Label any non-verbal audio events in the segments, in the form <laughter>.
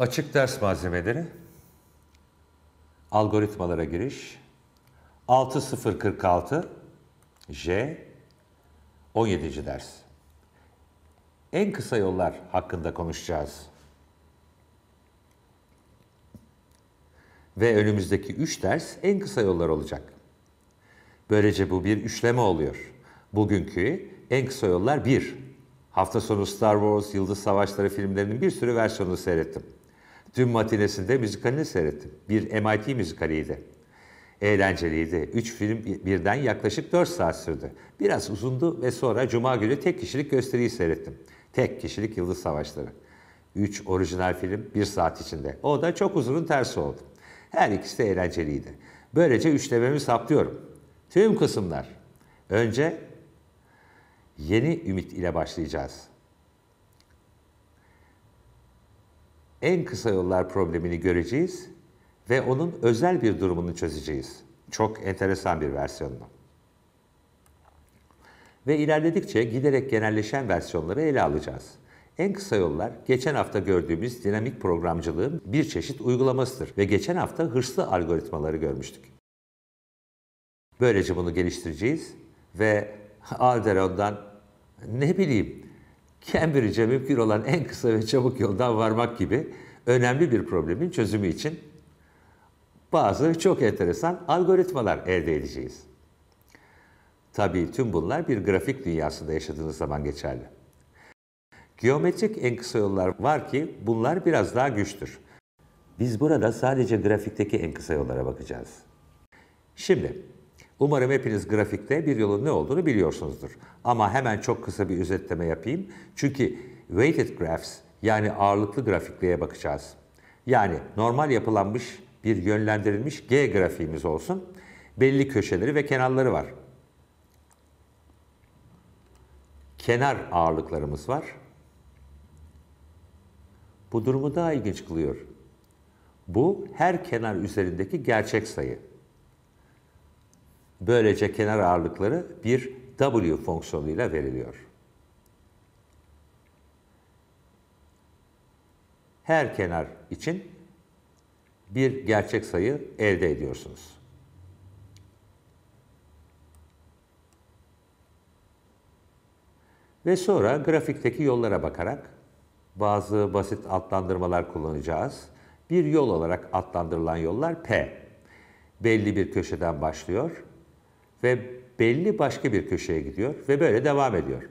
Açık ders malzemeleri, algoritmalara giriş, 6046 J 17. ders. En kısa yollar hakkında konuşacağız. Ve önümüzdeki 3 ders en kısa yollar olacak. Böylece bu bir üçleme oluyor. Bugünkü en kısa yollar 1. Hafta sonu Star Wars, Yıldız Savaşları filmlerinin bir sürü versiyonunu seyrettim. Dün matinesinde müzikalini seyrettim. Bir MIT müzikaliydi. Eğlenceliydi. Üç film birden yaklaşık dört saat sürdü. Biraz uzundu ve sonra Cuma günü tek kişilik gösteriyi seyrettim. Tek kişilik Yıldız Savaşları. Üç orijinal film bir saat içinde. O da çok uzunun tersi oldu. Her ikisi de eğlenceliydi. Böylece üçlememi saplıyorum. Tüm kısımlar. Önce yeni ümit ile başlayacağız. en kısa yollar problemini göreceğiz ve onun özel bir durumunu çözeceğiz. Çok enteresan bir versiyonunu. Ve ilerledikçe giderek genelleşen versiyonları ele alacağız. En kısa yollar geçen hafta gördüğümüz dinamik programcılığın bir çeşit uygulamasıdır ve geçen hafta hırslı algoritmaları görmüştük. Böylece bunu geliştireceğiz ve <laughs> Alderon'dan ne bileyim Cambridge'e mümkün olan en kısa ve çabuk yoldan varmak gibi önemli bir problemin çözümü için bazı çok enteresan algoritmalar elde edeceğiz. Tabii tüm bunlar bir grafik dünyasında yaşadığınız zaman geçerli. Geometrik en kısa yollar var ki bunlar biraz daha güçtür. Biz burada sadece grafikteki en kısa yollara bakacağız. Şimdi Umarım hepiniz grafikte bir yolun ne olduğunu biliyorsunuzdur. Ama hemen çok kısa bir özetleme yapayım. Çünkü weighted graphs yani ağırlıklı grafikliğe bakacağız. Yani normal yapılanmış bir yönlendirilmiş G grafiğimiz olsun. Belli köşeleri ve kenarları var. Kenar ağırlıklarımız var. Bu durumu daha ilginç kılıyor. Bu her kenar üzerindeki gerçek sayı. Böylece kenar ağırlıkları bir W fonksiyonuyla veriliyor. Her kenar için bir gerçek sayı elde ediyorsunuz. Ve sonra grafikteki yollara bakarak bazı basit adlandırmalar kullanacağız. Bir yol olarak adlandırılan yollar P. Belli bir köşeden başlıyor ve belli başka bir köşeye gidiyor ve böyle devam ediyor.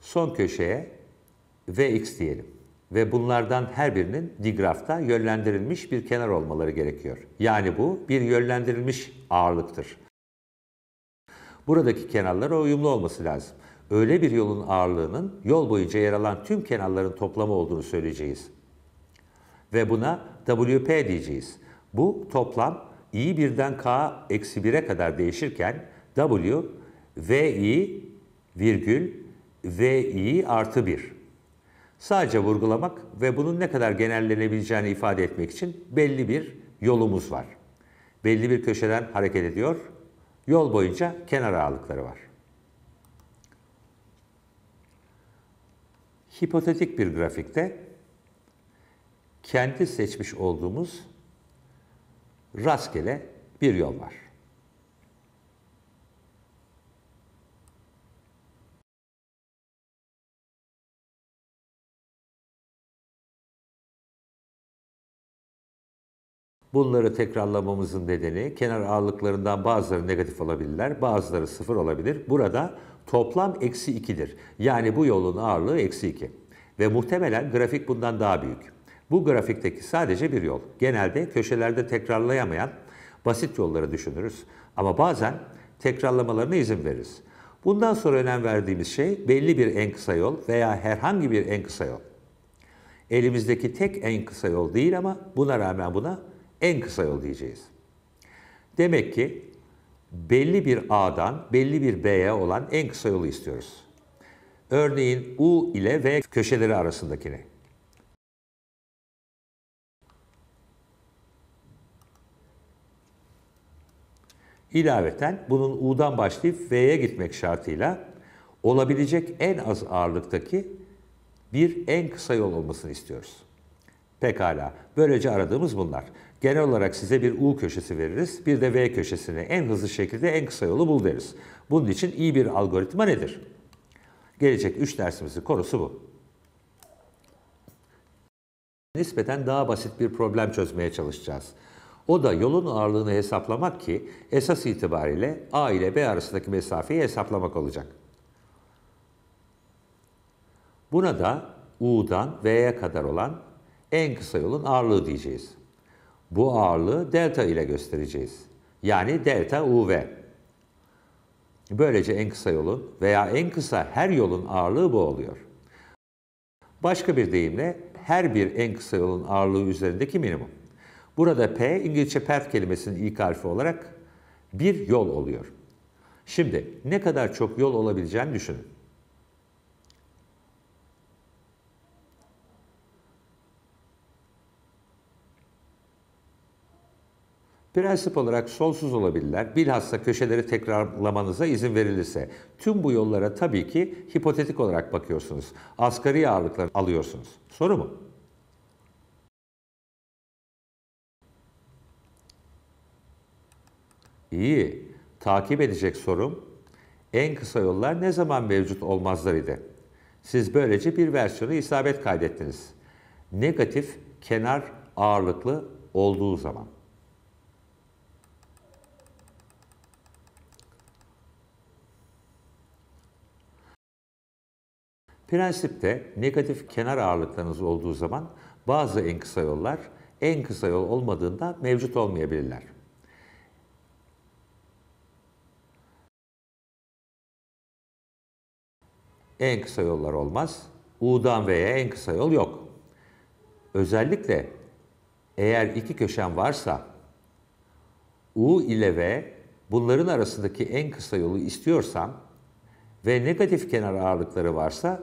Son köşeye Vx diyelim ve bunlardan her birinin digrafta yönlendirilmiş bir kenar olmaları gerekiyor. Yani bu bir yönlendirilmiş ağırlıktır. Buradaki kenarlara uyumlu olması lazım. Öyle bir yolun ağırlığının yol boyunca yer alan tüm kenarların toplamı olduğunu söyleyeceğiz. Ve buna WP diyeceğiz. Bu toplam i birden k eksi 1'e kadar değişirken w i virgül i artı 1. Sadece vurgulamak ve bunun ne kadar genellenebileceğini ifade etmek için belli bir yolumuz var. Belli bir köşeden hareket ediyor. Yol boyunca kenar ağırlıkları var. Hipotetik bir grafikte kendi seçmiş olduğumuz rastgele bir yol var. Bunları tekrarlamamızın nedeni kenar ağırlıklarından bazıları negatif olabilirler, bazıları sıfır olabilir. Burada toplam eksi 2'dir. Yani bu yolun ağırlığı eksi 2. Ve muhtemelen grafik bundan daha büyük. Bu grafikteki sadece bir yol. Genelde köşelerde tekrarlayamayan basit yolları düşünürüz ama bazen tekrarlamalarına izin veririz. Bundan sonra önem verdiğimiz şey belli bir en kısa yol veya herhangi bir en kısa yol. Elimizdeki tek en kısa yol değil ama buna rağmen buna en kısa yol diyeceğiz. Demek ki belli bir A'dan belli bir B'ye olan en kısa yolu istiyoruz. Örneğin U ile V köşeleri arasındakini. ilaveten bunun U'dan başlayıp V'ye gitmek şartıyla olabilecek en az ağırlıktaki bir en kısa yol olmasını istiyoruz. Pekala, böylece aradığımız bunlar. Genel olarak size bir U köşesi veririz, bir de V köşesini en hızlı şekilde en kısa yolu bul deriz. Bunun için iyi bir algoritma nedir? Gelecek 3 dersimizin konusu bu. Nispeten daha basit bir problem çözmeye çalışacağız. O da yolun ağırlığını hesaplamak ki esas itibariyle A ile B arasındaki mesafeyi hesaplamak olacak. Buna da U'dan V'ye kadar olan en kısa yolun ağırlığı diyeceğiz. Bu ağırlığı delta ile göstereceğiz. Yani delta UV. Böylece en kısa yolun veya en kısa her yolun ağırlığı bu oluyor. Başka bir deyimle her bir en kısa yolun ağırlığı üzerindeki minimum. Burada P İngilizce path kelimesinin ilk harfi olarak bir yol oluyor. Şimdi ne kadar çok yol olabileceğini düşünün. Prensip olarak sonsuz olabilirler. Bilhassa köşeleri tekrarlamanıza izin verilirse. Tüm bu yollara tabii ki hipotetik olarak bakıyorsunuz. Asgari ağırlıkları alıyorsunuz. Soru mu? İyi, takip edecek sorum, en kısa yollar ne zaman mevcut olmazlar idi? Siz böylece bir versiyonu isabet kaydettiniz. Negatif kenar ağırlıklı olduğu zaman. Prensipte negatif kenar ağırlıklarınız olduğu zaman bazı en kısa yollar en kısa yol olmadığında mevcut olmayabilirler. en kısa yollar olmaz. U'dan V'ye en kısa yol yok. Özellikle eğer iki köşen varsa U ile V bunların arasındaki en kısa yolu istiyorsam ve negatif kenar ağırlıkları varsa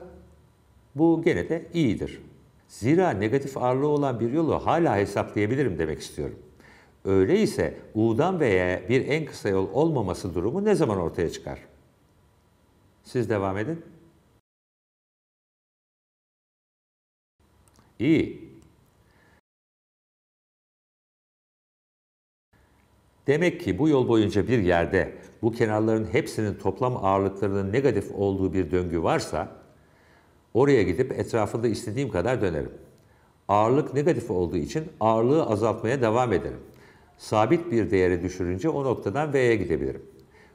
bu gene de iyidir. Zira negatif ağırlığı olan bir yolu hala hesaplayabilirim demek istiyorum. Öyleyse U'dan V'ye bir en kısa yol olmaması durumu ne zaman ortaya çıkar? Siz devam edin. İyi. Demek ki bu yol boyunca bir yerde bu kenarların hepsinin toplam ağırlıklarının negatif olduğu bir döngü varsa oraya gidip etrafında istediğim kadar dönerim. Ağırlık negatif olduğu için ağırlığı azaltmaya devam ederim. Sabit bir değere düşürünce o noktadan V'ye gidebilirim.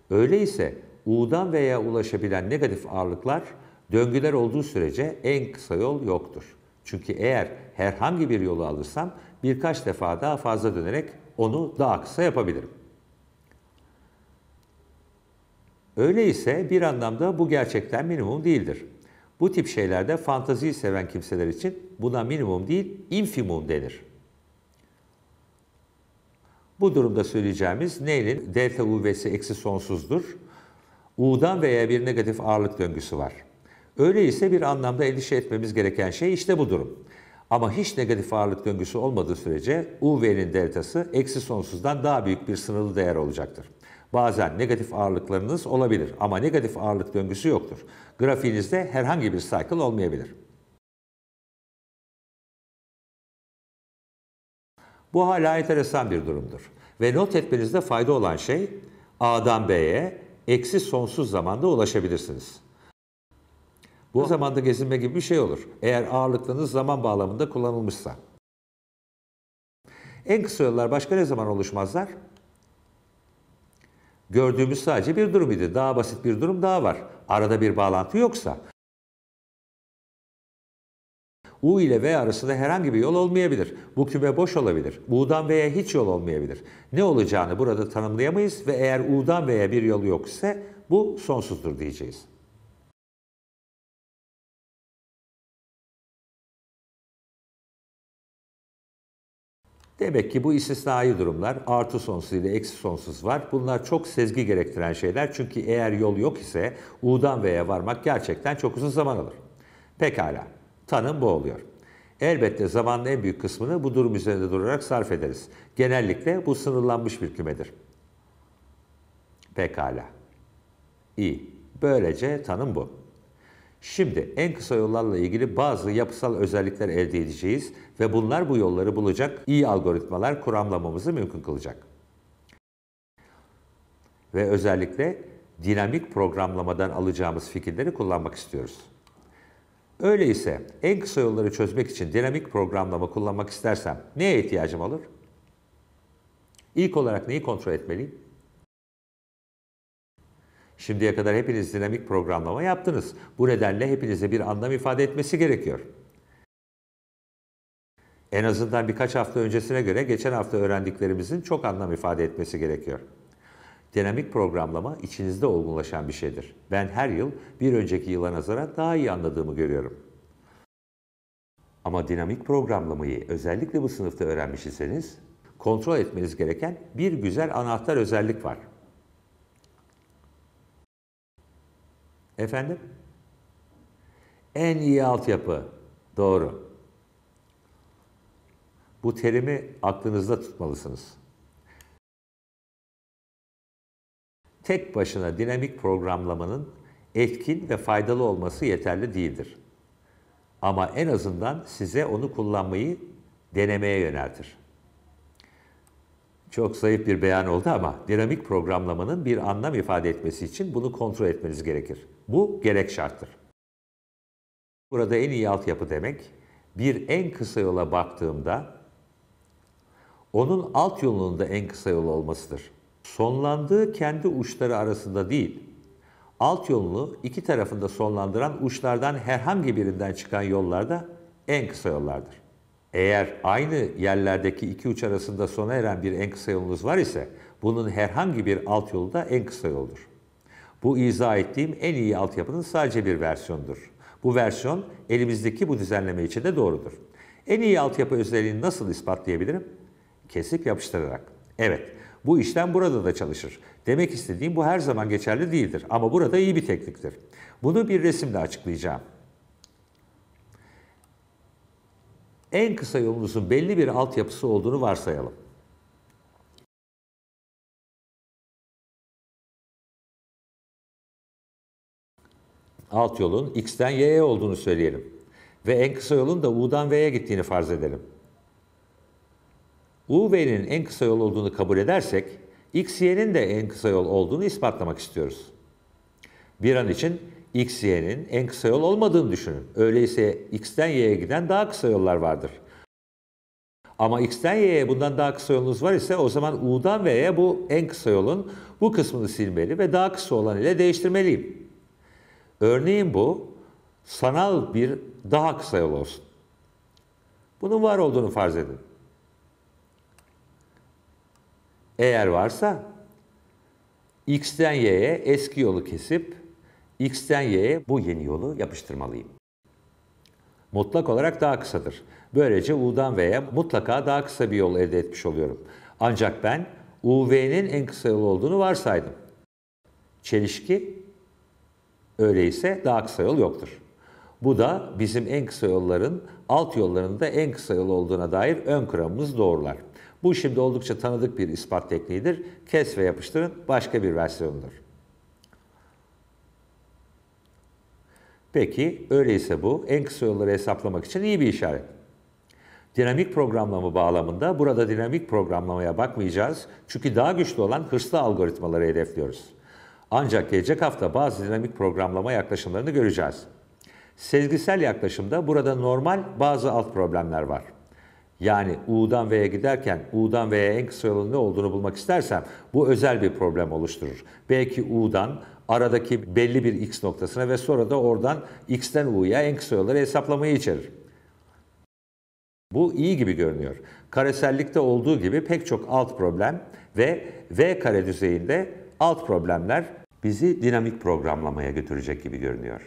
Öyleyse U'dan V'ye ulaşabilen negatif ağırlıklar döngüler olduğu sürece en kısa yol yoktur. Çünkü eğer herhangi bir yolu alırsam birkaç defa daha fazla dönerek onu daha kısa yapabilirim. Öyleyse bir anlamda bu gerçekten minimum değildir. Bu tip şeylerde fantaziyi seven kimseler için buna minimum değil, infimum denir. Bu durumda söyleyeceğimiz neylin delta UV'si eksi sonsuzdur. U'dan veya bir negatif ağırlık döngüsü var. Öyleyse bir anlamda endişe etmemiz gereken şey işte bu durum. Ama hiç negatif ağırlık döngüsü olmadığı sürece UV'nin deltası eksi sonsuzdan daha büyük bir sınırlı değer olacaktır. Bazen negatif ağırlıklarınız olabilir ama negatif ağırlık döngüsü yoktur. Grafiğinizde herhangi bir cycle olmayabilir. Bu hala enteresan bir durumdur. Ve not etmenizde fayda olan şey A'dan B'ye eksi sonsuz zamanda ulaşabilirsiniz. Bu zamanda gezinme gibi bir şey olur. Eğer ağırlıklarınız zaman bağlamında kullanılmışsa. En kısa yollar başka ne zaman oluşmazlar? Gördüğümüz sadece bir durum idi. Daha basit bir durum daha var. Arada bir bağlantı yoksa. U ile V arasında herhangi bir yol olmayabilir. Bu küme boş olabilir. U'dan V'ye hiç yol olmayabilir. Ne olacağını burada tanımlayamayız ve eğer U'dan V'ye bir yol yok ise bu sonsuzdur diyeceğiz. Demek ki bu istisnai durumlar artı sonsuz ile eksi sonsuz var. Bunlar çok sezgi gerektiren şeyler çünkü eğer yol yok ise U'dan V'ye varmak gerçekten çok uzun zaman alır. Pekala, tanım bu oluyor. Elbette zamanın en büyük kısmını bu durum üzerinde durarak sarf ederiz. Genellikle bu sınırlanmış bir kümedir. Pekala. İyi. Böylece tanım bu. Şimdi en kısa yollarla ilgili bazı yapısal özellikler elde edeceğiz ve bunlar bu yolları bulacak iyi algoritmalar kuramlamamızı mümkün kılacak. Ve özellikle dinamik programlamadan alacağımız fikirleri kullanmak istiyoruz. Öyleyse en kısa yolları çözmek için dinamik programlama kullanmak istersem neye ihtiyacım olur? İlk olarak neyi kontrol etmeliyim? Şimdiye kadar hepiniz dinamik programlama yaptınız. Bu nedenle hepinize bir anlam ifade etmesi gerekiyor. En azından birkaç hafta öncesine göre geçen hafta öğrendiklerimizin çok anlam ifade etmesi gerekiyor. Dinamik programlama içinizde olgunlaşan bir şeydir. Ben her yıl bir önceki yıla nazaran daha iyi anladığımı görüyorum. Ama dinamik programlamayı özellikle bu sınıfta öğrenmiş iseniz kontrol etmeniz gereken bir güzel anahtar özellik var. Efendim? En iyi altyapı. Doğru. Bu terimi aklınızda tutmalısınız. Tek başına dinamik programlamanın etkin ve faydalı olması yeterli değildir. Ama en azından size onu kullanmayı denemeye yöneltir. Çok zayıf bir beyan oldu ama dinamik programlamanın bir anlam ifade etmesi için bunu kontrol etmeniz gerekir. Bu gerek şarttır. Burada en iyi altyapı demek, bir en kısa yola baktığımda onun alt yolunun da en kısa yol olmasıdır. Sonlandığı kendi uçları arasında değil, alt yolunu iki tarafında sonlandıran uçlardan herhangi birinden çıkan yollarda en kısa yollardır eğer aynı yerlerdeki iki uç arasında sona eren bir en kısa yolunuz var ise bunun herhangi bir alt yolu da en kısa yoldur. Bu izah ettiğim en iyi altyapının sadece bir versiyondur. Bu versiyon elimizdeki bu düzenleme için de doğrudur. En iyi altyapı özelliğini nasıl ispatlayabilirim? Kesip yapıştırarak. Evet, bu işlem burada da çalışır. Demek istediğim bu her zaman geçerli değildir ama burada iyi bir tekniktir. Bunu bir resimle açıklayacağım. en kısa yolumuzun belli bir altyapısı olduğunu varsayalım. Alt yolun x'ten y'ye olduğunu söyleyelim. Ve en kısa yolun da u'dan v'ye gittiğini farz edelim. u v'nin en kısa yol olduğunu kabul edersek, x y'nin de en kısa yol olduğunu ispatlamak istiyoruz. Bir an için X, Y'nin en kısa yol olmadığını düşünün. Öyleyse X'ten Y'ye giden daha kısa yollar vardır. Ama X'ten Y'ye bundan daha kısa yolunuz var ise o zaman U'dan V'ye bu en kısa yolun bu kısmını silmeli ve daha kısa olan ile değiştirmeliyim. Örneğin bu sanal bir daha kısa yol olsun. Bunun var olduğunu farz edin. Eğer varsa X'ten Y'ye eski yolu kesip X'ten Y'ye bu yeni yolu yapıştırmalıyım. Mutlak olarak daha kısadır. Böylece U'dan V'ye mutlaka daha kısa bir yol elde etmiş oluyorum. Ancak ben UV'nin en kısa yol olduğunu varsaydım. Çelişki öyleyse daha kısa yol yoktur. Bu da bizim en kısa yolların alt yollarının da en kısa yol olduğuna dair ön kuramımız doğrular. Bu şimdi oldukça tanıdık bir ispat tekniğidir. Kes ve yapıştırın başka bir versiyonudur. Peki öyleyse bu en kısa yolları hesaplamak için iyi bir işaret. Dinamik programlama bağlamında burada dinamik programlamaya bakmayacağız. Çünkü daha güçlü olan hırslı algoritmaları hedefliyoruz. Ancak gelecek hafta bazı dinamik programlama yaklaşımlarını göreceğiz. Sezgisel yaklaşımda burada normal bazı alt problemler var. Yani U'dan V'ye giderken U'dan V'ye en kısa yolun ne olduğunu bulmak istersem bu özel bir problem oluşturur. Belki U'dan aradaki belli bir x noktasına ve sonra da oradan x'ten u'ya en kısa yolları hesaplamayı içerir. Bu iyi gibi görünüyor. Karesellikte olduğu gibi pek çok alt problem ve V kare düzeyinde alt problemler bizi dinamik programlamaya götürecek gibi görünüyor.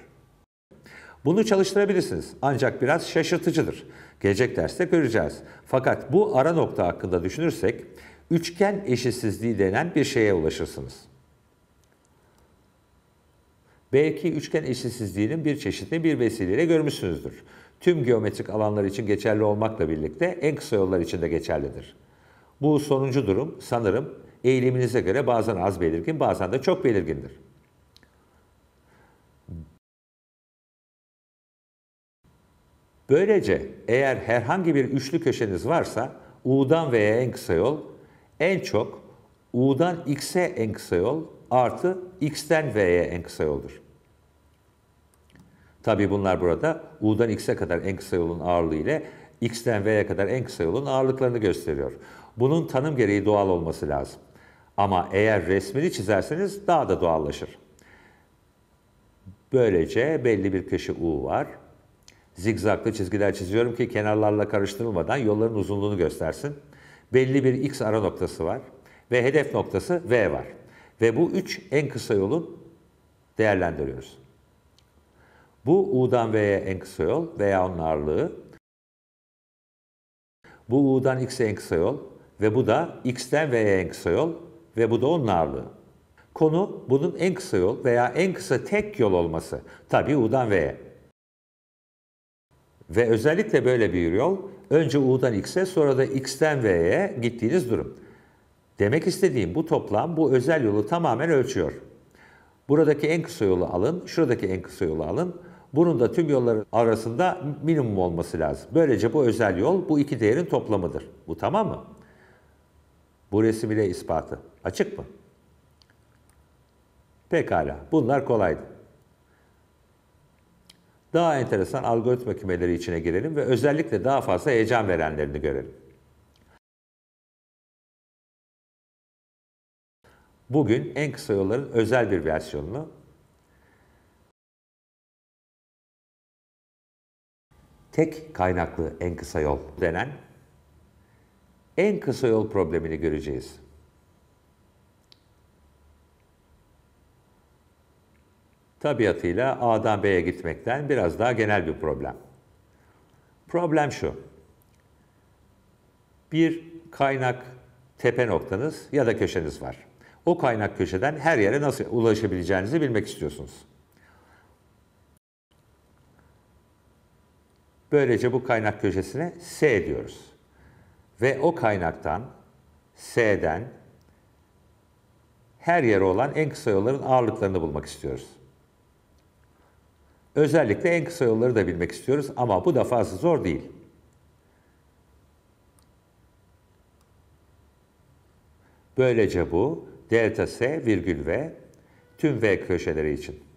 Bunu çalıştırabilirsiniz ancak biraz şaşırtıcıdır. Gelecek derste göreceğiz. Fakat bu ara nokta hakkında düşünürsek üçgen eşitsizliği denen bir şeye ulaşırsınız. Belki üçgen eşitsizliğinin bir çeşidini bir vesileyle görmüşsünüzdür. Tüm geometrik alanlar için geçerli olmakla birlikte en kısa yollar için de geçerlidir. Bu sonuncu durum sanırım eğiliminize göre bazen az belirgin, bazen de çok belirgindir. Böylece eğer herhangi bir üçlü köşeniz varsa U'dan V'ye en kısa yol, en çok U'dan X'e en kısa yol artı X'ten V'ye en kısa yoldur. Tabii bunlar burada U'dan X'e kadar en kısa yolun ağırlığı ile X'ten V'ye kadar en kısa yolun ağırlıklarını gösteriyor. Bunun tanım gereği doğal olması lazım. Ama eğer resmini çizerseniz daha da doğallaşır. Böylece belli bir köşe U var. Zigzaklı çizgiler çiziyorum ki kenarlarla karıştırılmadan yolların uzunluğunu göstersin. Belli bir X ara noktası var ve hedef noktası V var. Ve bu üç en kısa yolu değerlendiriyoruz. Bu U'dan V'ye en kısa yol veya onun ağırlığı. Bu U'dan X'e en kısa yol ve bu da X'ten V'ye en kısa yol ve bu da onun ağırlığı. Konu bunun en kısa yol veya en kısa tek yol olması. Tabii U'dan V'ye. Ve özellikle böyle bir yol önce U'dan X'e sonra da X'ten V'ye gittiğiniz durum. Demek istediğim bu toplam bu özel yolu tamamen ölçüyor. Buradaki en kısa yolu alın, şuradaki en kısa yolu alın. Bunun da tüm yolların arasında minimum olması lazım. Böylece bu özel yol bu iki değerin toplamıdır. Bu tamam mı? Bu resim ile ispatı. Açık mı? Pekala. Bunlar kolaydı. Daha enteresan algoritma kümeleri içine girelim ve özellikle daha fazla heyecan verenlerini görelim. Bugün en kısa yolların özel bir versiyonunu tek kaynaklı en kısa yol denen en kısa yol problemini göreceğiz. Tabiatıyla A'dan B'ye gitmekten biraz daha genel bir problem. Problem şu. Bir kaynak tepe noktanız ya da köşeniz var. O kaynak köşeden her yere nasıl ulaşabileceğinizi bilmek istiyorsunuz. Böylece bu kaynak köşesine S diyoruz. Ve o kaynaktan S'den her yere olan en kısa yolların ağırlıklarını bulmak istiyoruz. Özellikle en kısa yolları da bilmek istiyoruz ama bu da fazla zor değil. Böylece bu delta S virgül V tüm V köşeleri için.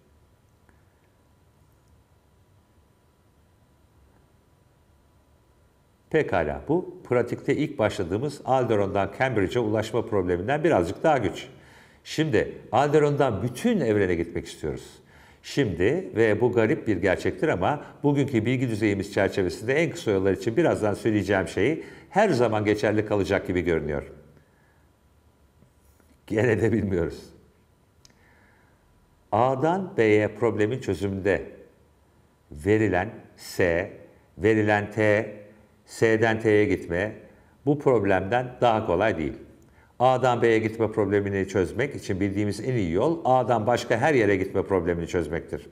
Pekala bu pratikte ilk başladığımız Alderon'dan Cambridge'e ulaşma probleminden birazcık daha güç. Şimdi Alderon'dan bütün evrene gitmek istiyoruz. Şimdi ve bu garip bir gerçektir ama bugünkü bilgi düzeyimiz çerçevesinde en kısa yollar için birazdan söyleyeceğim şeyi her zaman geçerli kalacak gibi görünüyor. Gene de bilmiyoruz. A'dan B'ye problemin çözümünde verilen S, verilen T S'den T'ye gitme bu problemden daha kolay değil. A'dan B'ye gitme problemini çözmek için bildiğimiz en iyi yol A'dan başka her yere gitme problemini çözmektir.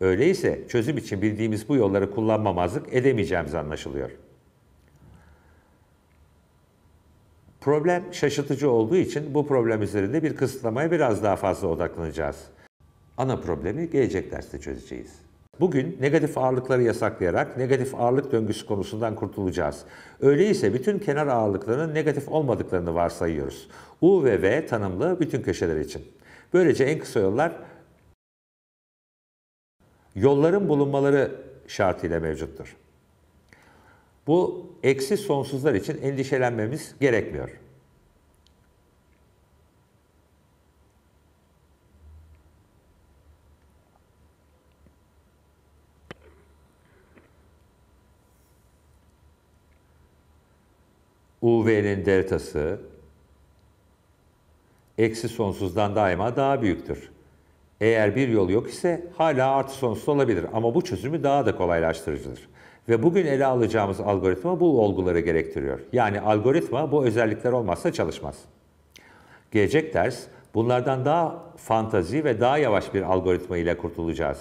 Öyleyse çözüm için bildiğimiz bu yolları kullanmamazlık edemeyeceğimiz anlaşılıyor. Problem şaşırtıcı olduğu için bu problem üzerinde bir kısıtlamaya biraz daha fazla odaklanacağız. Ana problemi gelecek derste çözeceğiz. Bugün negatif ağırlıkları yasaklayarak negatif ağırlık döngüsü konusundan kurtulacağız. Öyleyse bütün kenar ağırlıklarının negatif olmadıklarını varsayıyoruz. U ve V tanımlı bütün köşeler için. Böylece en kısa yollar yolların bulunmaları şartıyla mevcuttur. Bu eksi sonsuzlar için endişelenmemiz gerekmiyor. B'nin deltası eksi sonsuzdan daima daha büyüktür. Eğer bir yol yok ise hala artı sonsuz olabilir ama bu çözümü daha da kolaylaştırıcıdır. Ve bugün ele alacağımız algoritma bu olguları gerektiriyor. Yani algoritma bu özellikler olmazsa çalışmaz. Gelecek ders bunlardan daha fantazi ve daha yavaş bir algoritma ile kurtulacağız.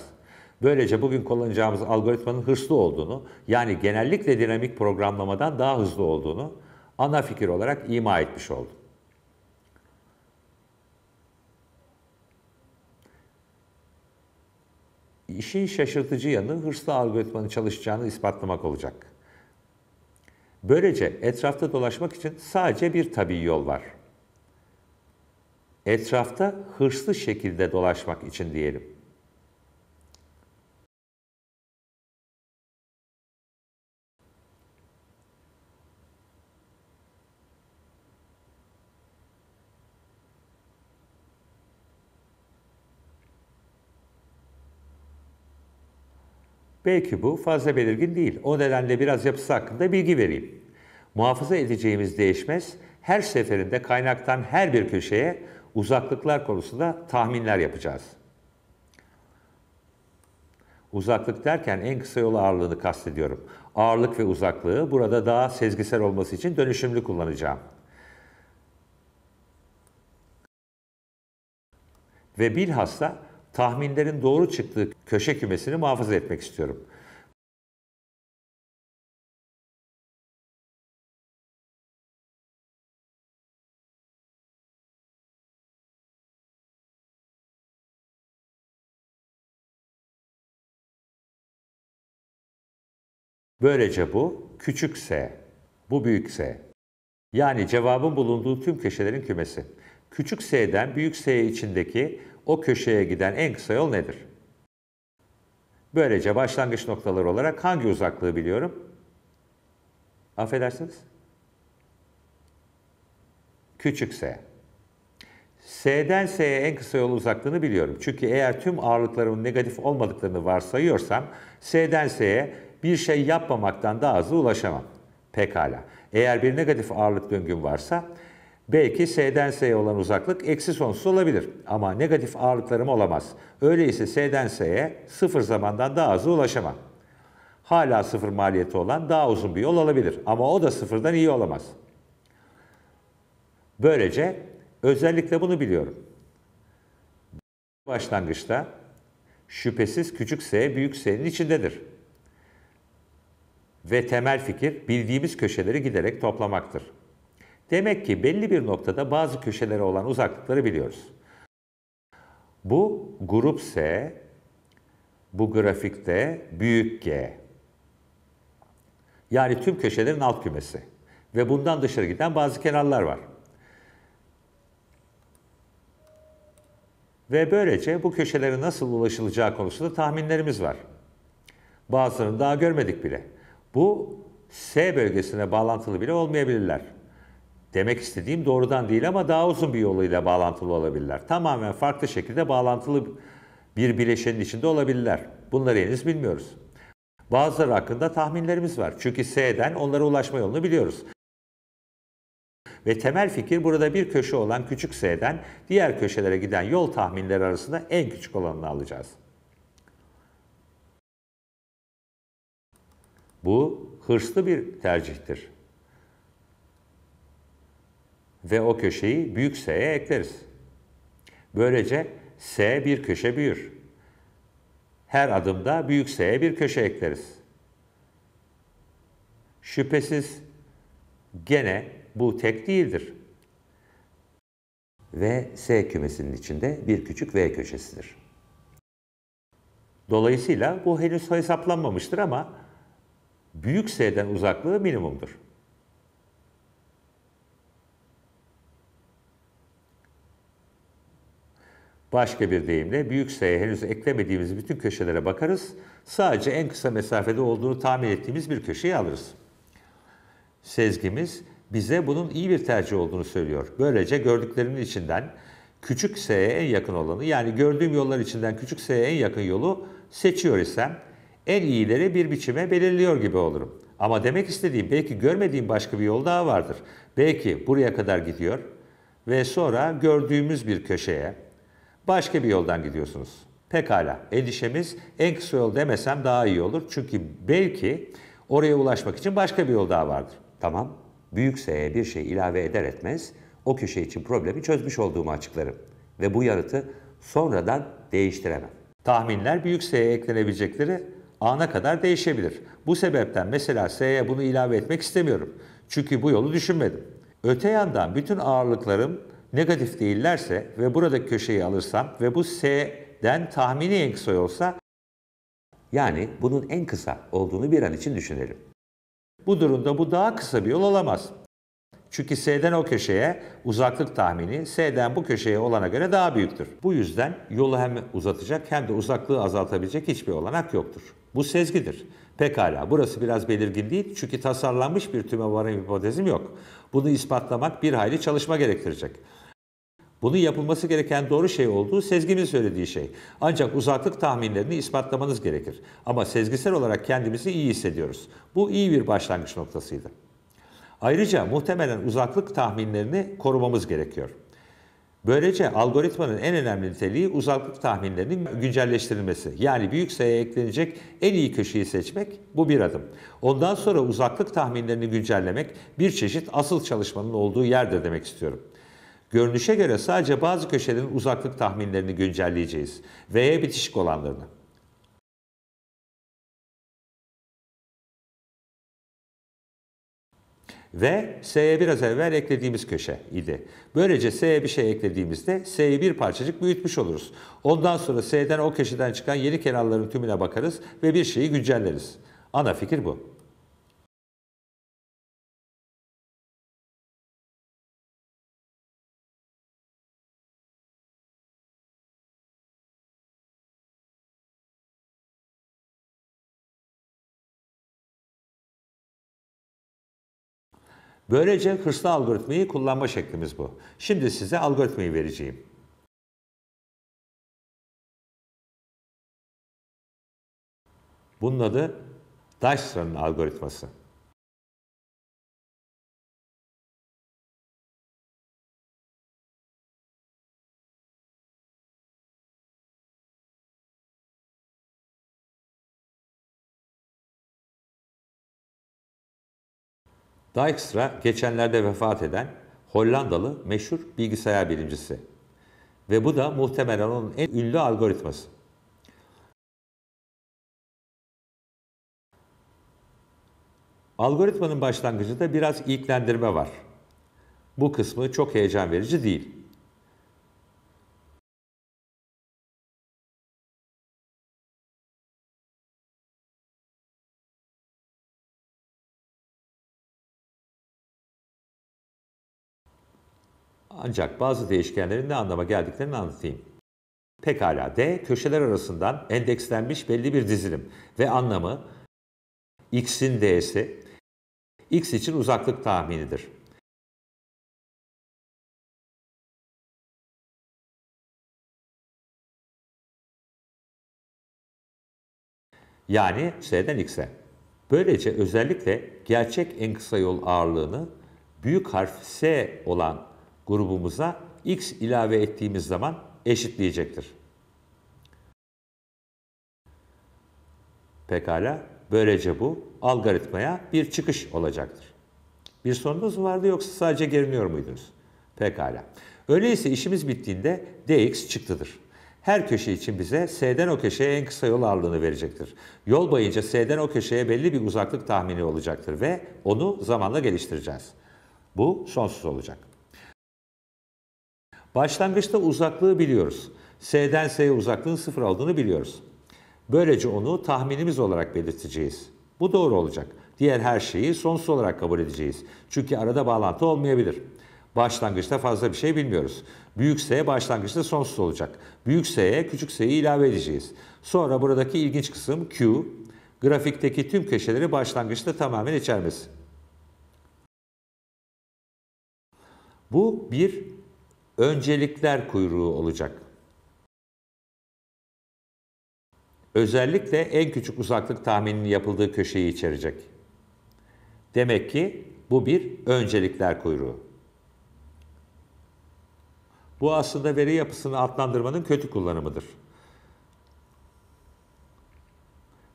Böylece bugün kullanacağımız algoritmanın hırslı olduğunu, yani genellikle dinamik programlamadan daha hızlı olduğunu, ana fikir olarak ima etmiş oldum. İşin şaşırtıcı yanı hırslı algoritmanın çalışacağını ispatlamak olacak. Böylece etrafta dolaşmak için sadece bir tabi yol var. Etrafta hırslı şekilde dolaşmak için diyelim. Belki bu fazla belirgin değil. O nedenle biraz yapısı hakkında bilgi vereyim. Muhafaza edeceğimiz değişmez, her seferinde kaynaktan her bir köşeye uzaklıklar konusunda tahminler yapacağız. Uzaklık derken en kısa yolu ağırlığını kastediyorum. Ağırlık ve uzaklığı burada daha sezgisel olması için dönüşümlü kullanacağım. Ve bilhassa tahminlerin doğru çıktığı köşe kümesini muhafaza etmek istiyorum. Böylece bu küçükse, bu büyükse. Yani cevabın bulunduğu tüm köşelerin kümesi. Küçük s'den büyük s içindeki o köşeye giden en kısa yol nedir? Böylece başlangıç noktaları olarak hangi uzaklığı biliyorum? Affedersiniz? Küçük S. S'den S'ye en kısa yol uzaklığını biliyorum. Çünkü eğer tüm ağırlıklarımın negatif olmadıklarını varsayıyorsam S'den S'ye bir şey yapmamaktan daha hızlı ulaşamam. Pekala. Eğer bir negatif ağırlık döngüm varsa Belki S'den S'ye olan uzaklık eksi sonsuz olabilir ama negatif ağırlıklarım olamaz. Öyleyse S'den S'ye sıfır zamandan daha azı ulaşamam. Hala sıfır maliyeti olan daha uzun bir yol olabilir ama o da sıfırdan iyi olamaz. Böylece özellikle bunu biliyorum. Başlangıçta şüphesiz küçük S büyük S'nin içindedir. Ve temel fikir bildiğimiz köşeleri giderek toplamaktır. Demek ki belli bir noktada bazı köşelere olan uzaklıkları biliyoruz. Bu grup S, bu grafikte büyük G. Yani tüm köşelerin alt kümesi. Ve bundan dışarı giden bazı kenarlar var. Ve böylece bu köşelere nasıl ulaşılacağı konusunda tahminlerimiz var. Bazılarını daha görmedik bile. Bu S bölgesine bağlantılı bile olmayabilirler. Demek istediğim doğrudan değil ama daha uzun bir yoluyla bağlantılı olabilirler. Tamamen farklı şekilde bağlantılı bir bileşenin içinde olabilirler. Bunları henüz bilmiyoruz. Bazıları hakkında tahminlerimiz var. Çünkü S'den onlara ulaşma yolunu biliyoruz. Ve temel fikir burada bir köşe olan küçük S'den diğer köşelere giden yol tahminleri arasında en küçük olanını alacağız. Bu hırslı bir tercihtir ve o köşeyi büyük S'ye ekleriz. Böylece S bir köşe büyür. Her adımda büyük S'ye bir köşe ekleriz. Şüphesiz gene bu tek değildir. Ve S kümesinin içinde bir küçük V köşesidir. Dolayısıyla bu henüz hesaplanmamıştır ama büyük S'den uzaklığı minimumdur. Başka bir deyimle büyük S'ye henüz eklemediğimiz bütün köşelere bakarız. Sadece en kısa mesafede olduğunu tahmin ettiğimiz bir köşeyi alırız. Sezgimiz bize bunun iyi bir tercih olduğunu söylüyor. Böylece gördüklerimin içinden küçük S'ye en yakın olanı yani gördüğüm yollar içinden küçük S'ye en yakın yolu seçiyor isem en iyileri bir biçime belirliyor gibi olurum. Ama demek istediğim belki görmediğim başka bir yol daha vardır. Belki buraya kadar gidiyor ve sonra gördüğümüz bir köşeye başka bir yoldan gidiyorsunuz. Pekala endişemiz en kısa yol demesem daha iyi olur. Çünkü belki oraya ulaşmak için başka bir yol daha vardır. Tamam büyük S'ye bir şey ilave eder etmez o köşe için problemi çözmüş olduğumu açıklarım. Ve bu yanıtı sonradan değiştiremem. Tahminler büyük S'ye eklenebilecekleri ana kadar değişebilir. Bu sebepten mesela S'ye bunu ilave etmek istemiyorum. Çünkü bu yolu düşünmedim. Öte yandan bütün ağırlıklarım negatif değillerse ve burada köşeyi alırsam ve bu S'den tahmini en kısa olsa yani bunun en kısa olduğunu bir an için düşünelim. Bu durumda bu daha kısa bir yol olamaz. Çünkü S'den o köşeye uzaklık tahmini S'den bu köşeye olana göre daha büyüktür. Bu yüzden yolu hem uzatacak hem de uzaklığı azaltabilecek hiçbir olanak yoktur. Bu sezgidir. Pekala burası biraz belirgin değil çünkü tasarlanmış bir tüme varan hipotezim yok. Bunu ispatlamak bir hayli çalışma gerektirecek. Bunun yapılması gereken doğru şey olduğu Sezgin'in söylediği şey. Ancak uzaklık tahminlerini ispatlamanız gerekir. Ama sezgisel olarak kendimizi iyi hissediyoruz. Bu iyi bir başlangıç noktasıydı. Ayrıca muhtemelen uzaklık tahminlerini korumamız gerekiyor. Böylece algoritmanın en önemli niteliği uzaklık tahminlerinin güncelleştirilmesi. Yani büyük sayıya eklenecek en iyi köşeyi seçmek bu bir adım. Ondan sonra uzaklık tahminlerini güncellemek bir çeşit asıl çalışmanın olduğu yerde demek istiyorum.'' Görünüşe göre sadece bazı köşelerin uzaklık tahminlerini güncelleyeceğiz veya bitişik olanlarını. Ve S'ye biraz evvel eklediğimiz köşe idi. Böylece S'ye bir şey eklediğimizde S'yi bir parçacık büyütmüş oluruz. Ondan sonra S'den o köşeden çıkan yeni kenarların tümüne bakarız ve bir şeyi güncelleriz. Ana fikir bu. Böylece hırslı algoritmayı kullanma şeklimiz bu. Şimdi size algoritmayı vereceğim. Bunun adı Dijkstra'nın algoritması. Dijkstra geçenlerde vefat eden Hollandalı meşhur bilgisayar bilimcisi. Ve bu da muhtemelen onun en ünlü algoritması. Algoritmanın başlangıcında biraz ilklendirme var. Bu kısmı çok heyecan verici değil. Ancak bazı değişkenlerin ne anlama geldiklerini anlatayım. Pekala D, köşeler arasından endekslenmiş belli bir dizilim ve anlamı x'in d'si, x için uzaklık tahminidir. Yani s'den x'e. Böylece özellikle gerçek en kısa yol ağırlığını büyük harf S olan grubumuza x ilave ettiğimiz zaman eşitleyecektir. Pekala, böylece bu algoritmaya bir çıkış olacaktır. Bir sorunuz mu vardı yoksa sadece geriniyor muydunuz? Pekala. Öyleyse işimiz bittiğinde dx çıktıdır. Her köşe için bize S'den o köşeye en kısa yol ağırlığını verecektir. Yol boyunca S'den o köşeye belli bir uzaklık tahmini olacaktır ve onu zamanla geliştireceğiz. Bu sonsuz olacak. Başlangıçta uzaklığı biliyoruz. S'den S'ye uzaklığın sıfır olduğunu biliyoruz. Böylece onu tahminimiz olarak belirteceğiz. Bu doğru olacak. Diğer her şeyi sonsuz olarak kabul edeceğiz. Çünkü arada bağlantı olmayabilir. Başlangıçta fazla bir şey bilmiyoruz. Büyük S başlangıçta sonsuz olacak. Büyük S'ye küçük S'yi ilave edeceğiz. Sonra buradaki ilginç kısım Q, grafikteki tüm köşeleri başlangıçta tamamen içermesi. Bu bir öncelikler kuyruğu olacak. Özellikle en küçük uzaklık tahmininin yapıldığı köşeyi içerecek. Demek ki bu bir öncelikler kuyruğu. Bu aslında veri yapısını adlandırmanın kötü kullanımıdır.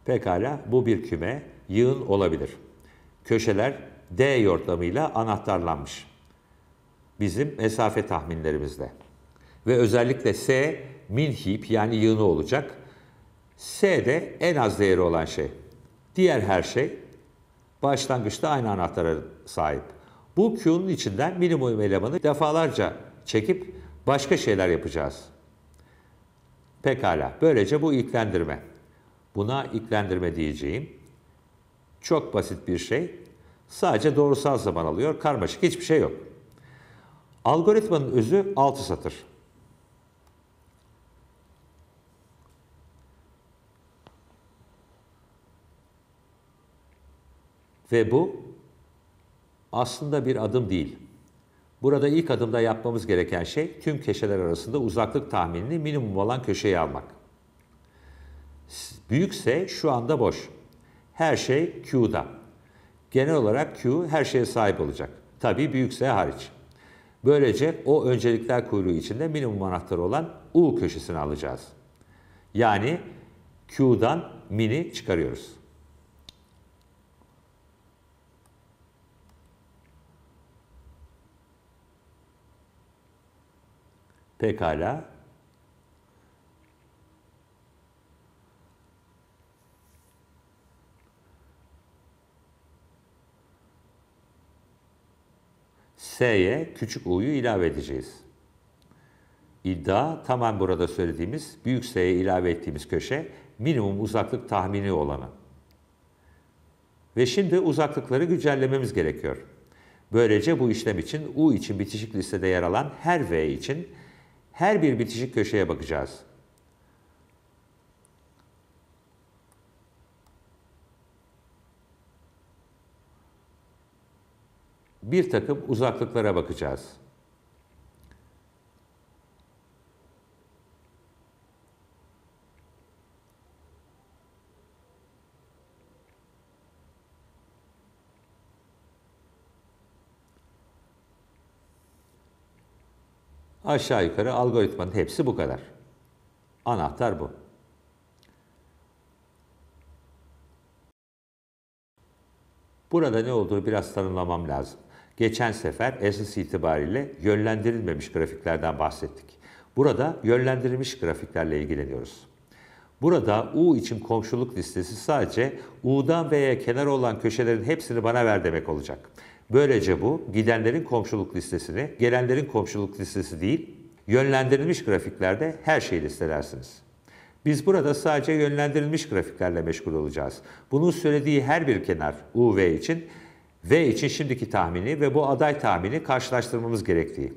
Pekala bu bir küme, yığın olabilir. Köşeler D yordamıyla anahtarlanmış bizim mesafe tahminlerimizde. Ve özellikle S minhip yani yığını olacak. S de en az değeri olan şey. Diğer her şey başlangıçta aynı anahtara sahip. Bu Q'nun içinden minimum elemanı defalarca çekip başka şeyler yapacağız. Pekala. Böylece bu ilklendirme. Buna ilklendirme diyeceğim. Çok basit bir şey. Sadece doğrusal zaman alıyor. Karmaşık hiçbir şey yok. Algoritmanın özü 6 satır. Ve bu aslında bir adım değil. Burada ilk adımda yapmamız gereken şey tüm köşeler arasında uzaklık tahminini minimum olan köşeyi almak. Büyükse şu anda boş. Her şey Q'da. Genel olarak Q her şeye sahip olacak. Tabii büyükse hariç. Böylece o öncelikler kuyruğu içinde minimum anahtar olan U köşesini alacağız. Yani Q'dan mini çıkarıyoruz. Pekala. S'ye küçük u'yu ilave edeceğiz. İddia tamamen burada söylediğimiz büyük S'ye ilave ettiğimiz köşe minimum uzaklık tahmini olanı. Ve şimdi uzaklıkları güncellememiz gerekiyor. Böylece bu işlem için U için bitişik listede yer alan her V için her bir bitişik köşeye bakacağız. bir takım uzaklıklara bakacağız. Aşağı yukarı algoritmanın hepsi bu kadar. Anahtar bu. Burada ne olduğu biraz tanımlamam lazım. Geçen sefer esas itibariyle yönlendirilmemiş grafiklerden bahsettik. Burada yönlendirilmiş grafiklerle ilgileniyoruz. Burada U için komşuluk listesi sadece U'dan veya kenar olan köşelerin hepsini bana ver demek olacak. Böylece bu gidenlerin komşuluk listesini, gelenlerin komşuluk listesi değil, yönlendirilmiş grafiklerde her şeyi listelersiniz. Biz burada sadece yönlendirilmiş grafiklerle meşgul olacağız. Bunun söylediği her bir kenar U, V için V için şimdiki tahmini ve bu aday tahmini karşılaştırmamız gerektiği.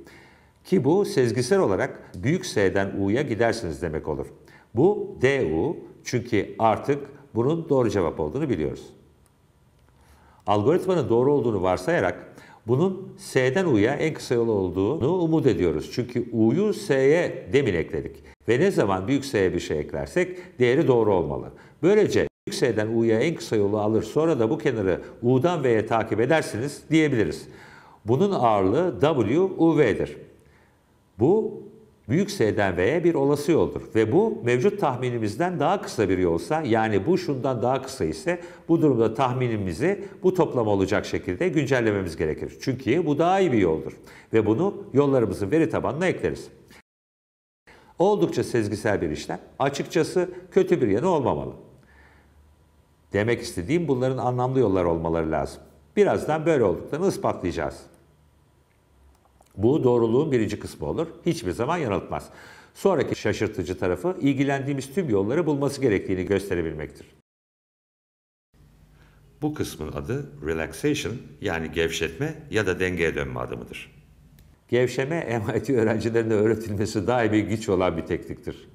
Ki bu sezgisel olarak büyük S'den U'ya gidersiniz demek olur. Bu DU çünkü artık bunun doğru cevap olduğunu biliyoruz. Algoritmanın doğru olduğunu varsayarak bunun S'den U'ya en kısa yol olduğunu umut ediyoruz. Çünkü U'yu S'ye demin ekledik. Ve ne zaman büyük S'ye bir şey eklersek değeri doğru olmalı. Böylece Yükseğden U'ya en kısa yolu alır sonra da bu kenarı U'dan V'ye takip edersiniz diyebiliriz. Bunun ağırlığı W, UV'dir. Bu büyük S'den V'ye bir olası yoldur. Ve bu mevcut tahminimizden daha kısa bir yolsa yani bu şundan daha kısa ise bu durumda tahminimizi bu toplama olacak şekilde güncellememiz gerekir. Çünkü bu daha iyi bir yoldur. Ve bunu yollarımızın veri tabanına ekleriz. Oldukça sezgisel bir işlem. Açıkçası kötü bir yanı olmamalı. Demek istediğim bunların anlamlı yollar olmaları lazım. Birazdan böyle olduklarını ispatlayacağız. Bu doğruluğun birinci kısmı olur. Hiçbir zaman yanıltmaz. Sonraki şaşırtıcı tarafı ilgilendiğimiz tüm yolları bulması gerektiğini gösterebilmektir. Bu kısmın adı relaxation yani gevşetme ya da dengeye dönme adımıdır. Gevşeme MIT öğrencilerine öğretilmesi daimi güç olan bir tekniktir.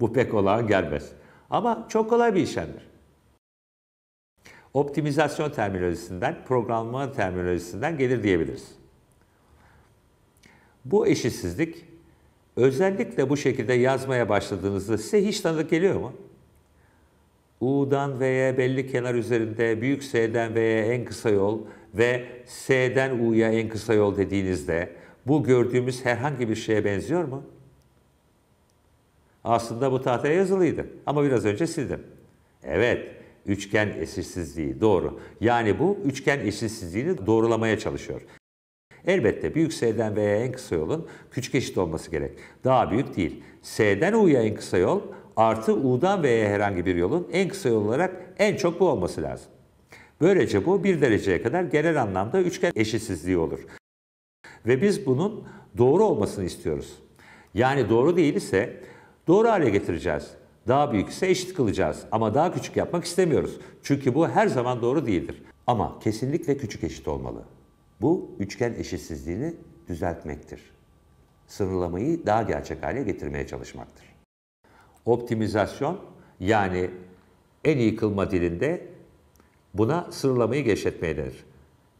Bu pek olağan gelmez. Ama çok kolay bir işlemdir optimizasyon terminolojisinden, programlama terminolojisinden gelir diyebiliriz. Bu eşitsizlik özellikle bu şekilde yazmaya başladığınızda size hiç tanıdık geliyor mu? U'dan V'ye belli kenar üzerinde, büyük S'den V'ye en kısa yol ve S'den U'ya en kısa yol dediğinizde bu gördüğümüz herhangi bir şeye benziyor mu? Aslında bu tahtaya yazılıydı ama biraz önce sildim. Evet, üçgen eşitsizliği doğru. Yani bu üçgen eşitsizliğini doğrulamaya çalışıyor. Elbette büyük S'den V'ye en kısa yolun küçük eşit olması gerek. Daha büyük değil. S'den U'ya en kısa yol artı U'dan V'ye herhangi bir yolun en kısa yol olarak en çok bu olması lazım. Böylece bu bir dereceye kadar genel anlamda üçgen eşitsizliği olur. Ve biz bunun doğru olmasını istiyoruz. Yani doğru değil ise doğru hale getireceğiz. Daha büyükse eşit kılacağız ama daha küçük yapmak istemiyoruz. Çünkü bu her zaman doğru değildir. Ama kesinlikle küçük eşit olmalı. Bu üçgen eşitsizliğini düzeltmektir. Sınırlamayı daha gerçek hale getirmeye çalışmaktır. Optimizasyon yani en iyi kılma dilinde buna sınırlamayı gevşetmeye denir.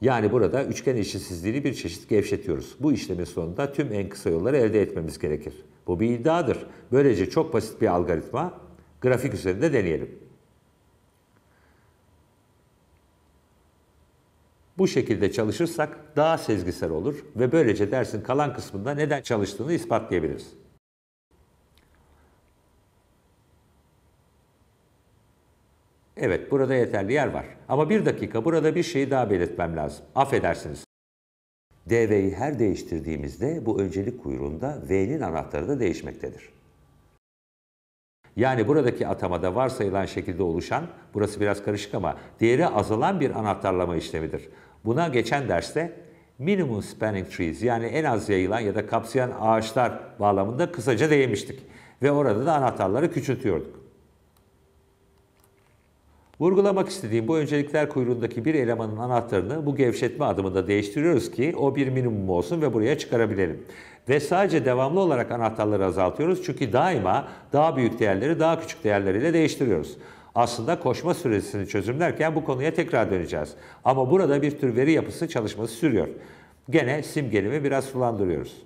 Yani burada üçgen eşitsizliğini bir çeşit gevşetiyoruz. Bu işlemin sonunda tüm en kısa yolları elde etmemiz gerekir. Bu bir iddiadır. Böylece çok basit bir algoritma grafik üzerinde deneyelim. Bu şekilde çalışırsak daha sezgisel olur ve böylece dersin kalan kısmında neden çalıştığını ispatlayabiliriz. Evet burada yeterli yer var. Ama bir dakika burada bir şeyi daha belirtmem lazım. Affedersiniz. DV'yi her değiştirdiğimizde bu öncelik kuyruğunda V'nin anahtarı da değişmektedir. Yani buradaki atamada varsayılan şekilde oluşan, burası biraz karışık ama değeri azalan bir anahtarlama işlemidir. Buna geçen derste minimum spanning trees yani en az yayılan ya da kapsayan ağaçlar bağlamında kısaca değmiştik ve orada da anahtarları küçültüyorduk. Vurgulamak istediğim bu öncelikler kuyruğundaki bir elemanın anahtarını bu gevşetme adımında değiştiriyoruz ki o bir minimum olsun ve buraya çıkarabilelim. Ve sadece devamlı olarak anahtarları azaltıyoruz çünkü daima daha büyük değerleri daha küçük değerleriyle değiştiriyoruz. Aslında koşma süresini çözümlerken bu konuya tekrar döneceğiz. Ama burada bir tür veri yapısı çalışması sürüyor. Gene simgelimi biraz sulandırıyoruz.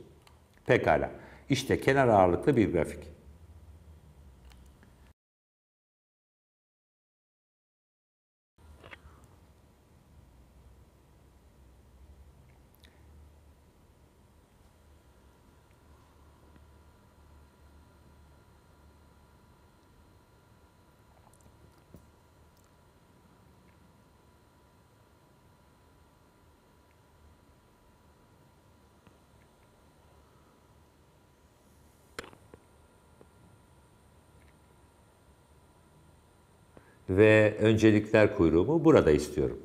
Pekala. İşte kenar ağırlıklı bir grafik. ve öncelikler kuyruğumu burada istiyorum.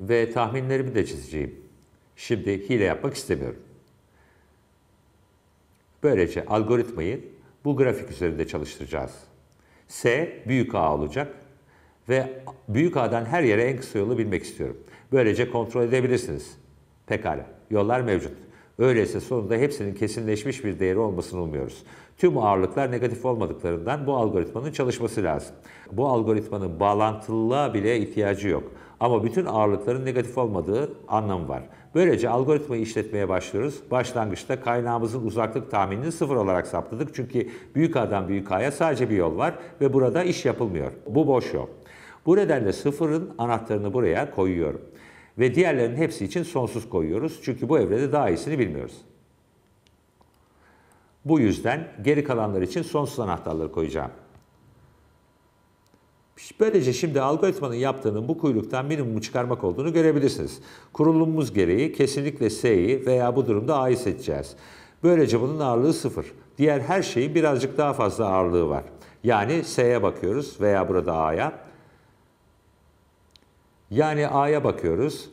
Ve tahminlerimi de çizeceğim. Şimdi hile yapmak istemiyorum. Böylece algoritmayı bu grafik üzerinde çalıştıracağız. S büyük A olacak ve büyük A'dan her yere en kısa yolu bilmek istiyorum. Böylece kontrol edebilirsiniz. Pekala, yollar mevcut. Öyleyse sonunda hepsinin kesinleşmiş bir değeri olmasını umuyoruz. Tüm ağırlıklar negatif olmadıklarından bu algoritmanın çalışması lazım. Bu algoritmanın bağlantılılığa bile ihtiyacı yok. Ama bütün ağırlıkların negatif olmadığı anlamı var. Böylece algoritmayı işletmeye başlıyoruz. Başlangıçta kaynağımızın uzaklık tahminini sıfır olarak saptadık. Çünkü büyük A'dan büyük A'ya sadece bir yol var ve burada iş yapılmıyor. Bu boş yol. Bu nedenle sıfırın anahtarını buraya koyuyorum. Ve diğerlerinin hepsi için sonsuz koyuyoruz. Çünkü bu evrede daha iyisini bilmiyoruz. Bu yüzden geri kalanlar için sonsuz anahtarları koyacağım. Böylece şimdi algoritmanın yaptığının bu kuyruktan minimumu çıkarmak olduğunu görebilirsiniz. Kurulumumuz gereği kesinlikle S'yi veya bu durumda A'yı seçeceğiz. Böylece bunun ağırlığı sıfır. Diğer her şeyin birazcık daha fazla ağırlığı var. Yani S'ye bakıyoruz veya burada A'ya. Yani A'ya bakıyoruz.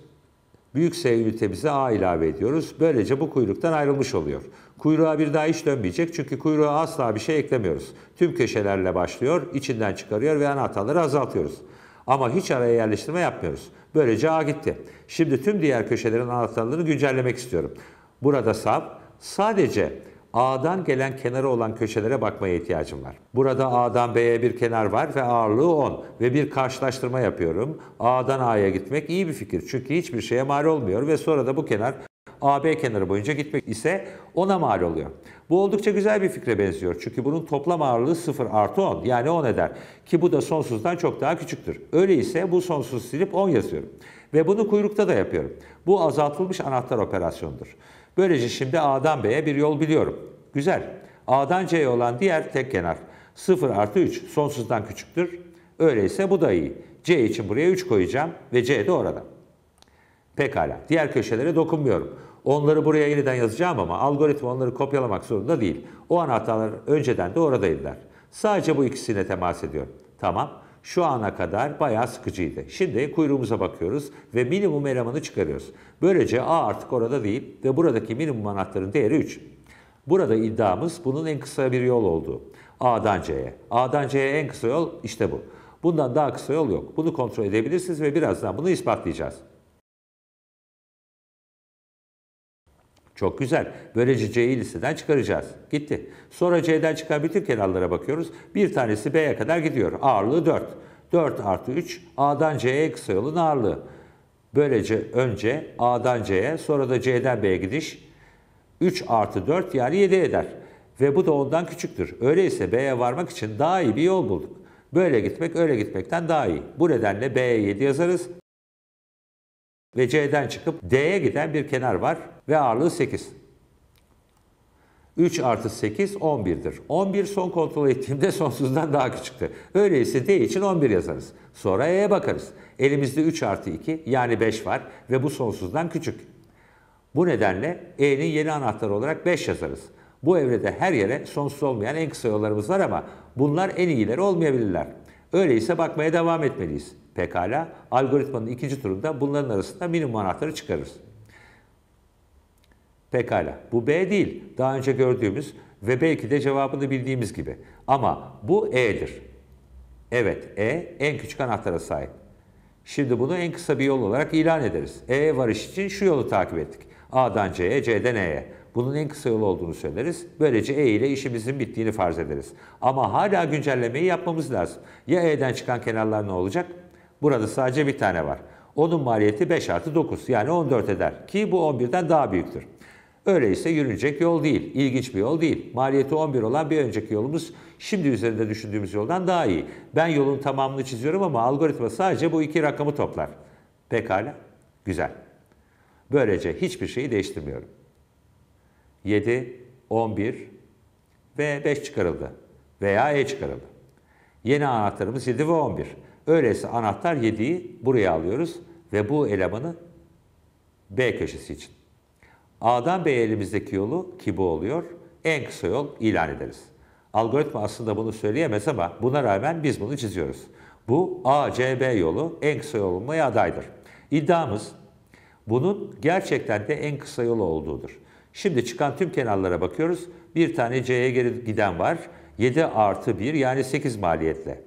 Büyük S ünitemize A ilave ediyoruz. Böylece bu kuyruktan ayrılmış oluyor. Kuyruğa bir daha hiç dönmeyecek çünkü kuyruğa asla bir şey eklemiyoruz. Tüm köşelerle başlıyor, içinden çıkarıyor ve ana hataları azaltıyoruz. Ama hiç araya yerleştirme yapmıyoruz. Böylece A gitti. Şimdi tüm diğer köşelerin anahtarlarını güncellemek istiyorum. Burada sap sadece A'dan gelen kenara olan köşelere bakmaya ihtiyacım var. Burada A'dan B'ye bir kenar var ve ağırlığı 10 ve bir karşılaştırma yapıyorum. A'dan A'ya gitmek iyi bir fikir çünkü hiçbir şeye mal olmuyor ve sonra da bu kenar AB kenarı boyunca gitmek ise 10'a mal oluyor. Bu oldukça güzel bir fikre benziyor. Çünkü bunun toplam ağırlığı 0 artı 10 yani 10 eder. Ki bu da sonsuzdan çok daha küçüktür. Öyleyse bu sonsuz silip 10 yazıyorum. Ve bunu kuyrukta da yapıyorum. Bu azaltılmış anahtar operasyondur. Böylece şimdi A'dan B'ye bir yol biliyorum. Güzel. A'dan C'ye olan diğer tek kenar. 0 artı 3 sonsuzdan küçüktür. Öyleyse bu da iyi. C için buraya 3 koyacağım ve C de orada. Pekala. Diğer köşelere dokunmuyorum. Onları buraya yeniden yazacağım ama algoritma onları kopyalamak zorunda değil. O anahtarlar önceden de oradaydılar. Sadece bu ikisine temas ediyorum. Tamam şu ana kadar bayağı sıkıcıydı. Şimdi kuyruğumuza bakıyoruz ve minimum elemanı çıkarıyoruz. Böylece A artık orada değil ve buradaki minimum anahtarın değeri 3. Burada iddiamız bunun en kısa bir yol olduğu. A'dan C'ye. A'dan C'ye en kısa yol işte bu. Bundan daha kısa yol yok. Bunu kontrol edebilirsiniz ve birazdan bunu ispatlayacağız. Çok güzel. Böylece C'yi listeden çıkaracağız. Gitti. Sonra C'den çıkan bütün kenarlara bakıyoruz. Bir tanesi B'ye kadar gidiyor. Ağırlığı 4. 4 artı 3 A'dan C'ye kısa yolun ağırlığı. Böylece önce A'dan C'ye sonra da C'den B'ye gidiş 3 artı 4 yani 7 eder. Ve bu da ondan küçüktür. Öyleyse B'ye varmak için daha iyi bir yol bulduk. Böyle gitmek öyle gitmekten daha iyi. Bu nedenle B'ye 7 yazarız, ve C'den çıkıp D'ye giden bir kenar var ve ağırlığı 8. 3 artı 8 11'dir. 11 son kontrol ettiğimde <laughs> sonsuzdan daha küçüktü. Öyleyse D için 11 yazarız. Sonra E'ye bakarız. Elimizde 3 artı 2 yani 5 var ve bu sonsuzdan küçük. Bu nedenle E'nin yeni anahtarı olarak 5 yazarız. Bu evrede her yere sonsuz olmayan en kısa yollarımız var ama bunlar en iyileri olmayabilirler. Öyleyse bakmaya devam etmeliyiz. Pekala. Algoritmanın ikinci turunda bunların arasında minimum anahtarı çıkarırız. Pekala. Bu B değil. Daha önce gördüğümüz ve belki de cevabını bildiğimiz gibi. Ama bu E'dir. Evet, E en küçük anahtara sahip. Şimdi bunu en kısa bir yol olarak ilan ederiz. E varış için şu yolu takip ettik. A'dan C'ye, C'den E'ye. Bunun en kısa yolu olduğunu söyleriz. Böylece E ile işimizin bittiğini farz ederiz. Ama hala güncellemeyi yapmamız lazım. Ya E'den çıkan kenarlar ne olacak? Burada sadece bir tane var. Onun maliyeti 5 artı 9 yani 14 eder ki bu 11'den daha büyüktür. Öyleyse yürünecek yol değil, ilginç bir yol değil. Maliyeti 11 olan bir önceki yolumuz şimdi üzerinde düşündüğümüz yoldan daha iyi. Ben yolun tamamını çiziyorum ama algoritma sadece bu iki rakamı toplar. Pekala, güzel. Böylece hiçbir şeyi değiştirmiyorum. 7, 11 ve 5 çıkarıldı veya E çıkarıldı. Yeni anahtarımız 7 ve 11. Öyleyse anahtar 7'yi buraya alıyoruz ve bu elemanı B köşesi için. A'dan B elimizdeki yolu ki bu oluyor en kısa yol ilan ederiz. Algoritma aslında bunu söyleyemez ama buna rağmen biz bunu çiziyoruz. Bu A-C-B yolu en kısa yol olmaya adaydır. İddiamız bunun gerçekten de en kısa yolu olduğudur. Şimdi çıkan tüm kenarlara bakıyoruz. Bir tane C'ye geri giden var. 7 artı 1 yani 8 maliyetle.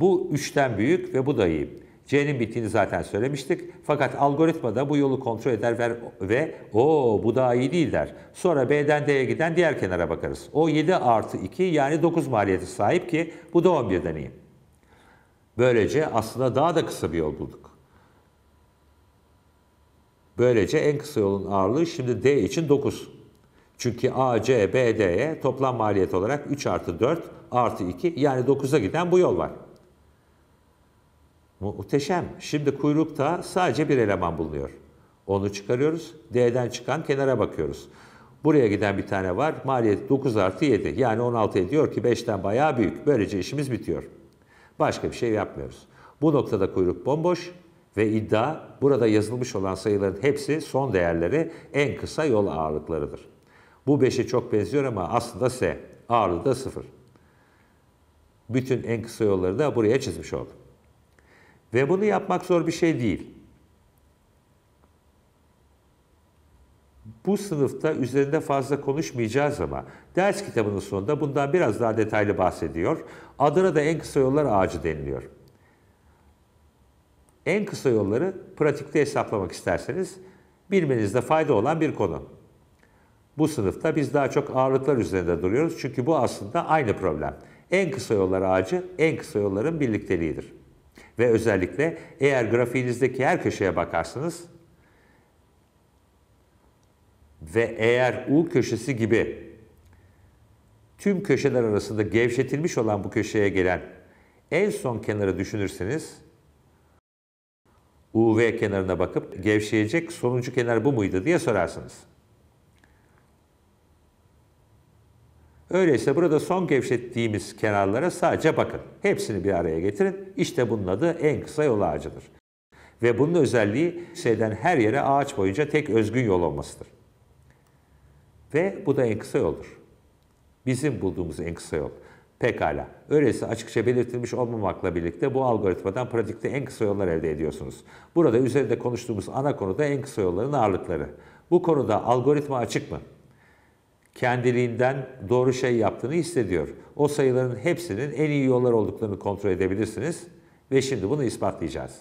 Bu üçten büyük ve bu da iyi. C'nin bittiğini zaten söylemiştik. Fakat algoritma da bu yolu kontrol eder ve, ve o bu daha iyi değil der. Sonra B'den D'ye giden diğer kenara bakarız. O 7 artı 2 yani 9 maliyeti sahip ki bu da 11'den iyi. Böylece aslında daha da kısa bir yol bulduk. Böylece en kısa yolun ağırlığı şimdi D için 9. Çünkü A, C, B, D'ye toplam maliyet olarak 3 artı 4 artı 2 yani 9'a giden bu yol var. Muhteşem. Şimdi kuyrukta sadece bir eleman bulunuyor. Onu çıkarıyoruz. D'den çıkan kenara bakıyoruz. Buraya giden bir tane var. Maliyet 9 artı 7. Yani 16 ediyor ki 5'ten bayağı büyük. Böylece işimiz bitiyor. Başka bir şey yapmıyoruz. Bu noktada kuyruk bomboş ve iddia burada yazılmış olan sayıların hepsi son değerleri en kısa yol ağırlıklarıdır. Bu 5'e çok benziyor ama aslında S. Ağırlığı da 0. Bütün en kısa yolları da buraya çizmiş oldum. Ve bunu yapmak zor bir şey değil. Bu sınıfta üzerinde fazla konuşmayacağız ama ders kitabının sonunda bundan biraz daha detaylı bahsediyor. Adına da en kısa yollar ağacı deniliyor. En kısa yolları pratikte hesaplamak isterseniz bilmenizde fayda olan bir konu. Bu sınıfta biz daha çok ağırlıklar üzerinde duruyoruz çünkü bu aslında aynı problem. En kısa yollar ağacı en kısa yolların birlikteliğidir. Ve özellikle eğer grafiğinizdeki her köşeye bakarsanız ve eğer U köşesi gibi tüm köşeler arasında gevşetilmiş olan bu köşeye gelen en son kenarı düşünürseniz UV kenarına bakıp gevşeyecek sonuncu kenar bu muydu diye sorarsınız. Öyleyse burada son gevşettiğimiz kenarlara sadece bakın. Hepsini bir araya getirin. İşte bunun adı en kısa yol ağacıdır. Ve bunun özelliği şeyden her yere ağaç boyunca tek özgün yol olmasıdır. Ve bu da en kısa yoldur. Bizim bulduğumuz en kısa yol. Pekala. Öyleyse açıkça belirtilmiş olmamakla birlikte bu algoritmadan pratikte en kısa yollar elde ediyorsunuz. Burada üzerinde konuştuğumuz ana konuda en kısa yolların ağırlıkları. Bu konuda algoritma açık mı? kendiliğinden doğru şey yaptığını hissediyor. O sayıların hepsinin en iyi yollar olduklarını kontrol edebilirsiniz ve şimdi bunu ispatlayacağız.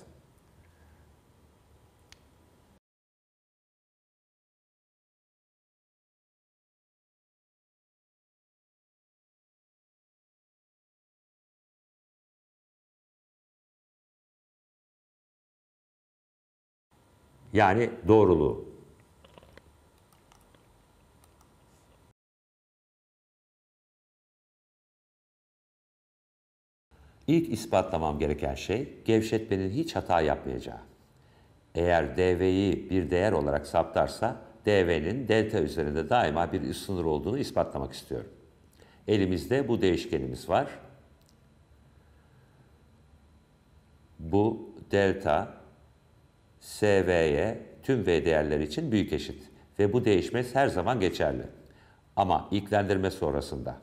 Yani doğruluğu. İlk ispatlamam gereken şey gevşetmenin hiç hata yapmayacağı. Eğer dv'yi bir değer olarak saptarsa dv'nin delta üzerinde daima bir üst sınır olduğunu ispatlamak istiyorum. Elimizde bu değişkenimiz var. Bu delta sv'ye tüm v değerleri için büyük eşit ve bu değişmez her zaman geçerli. Ama ilklendirme sonrasında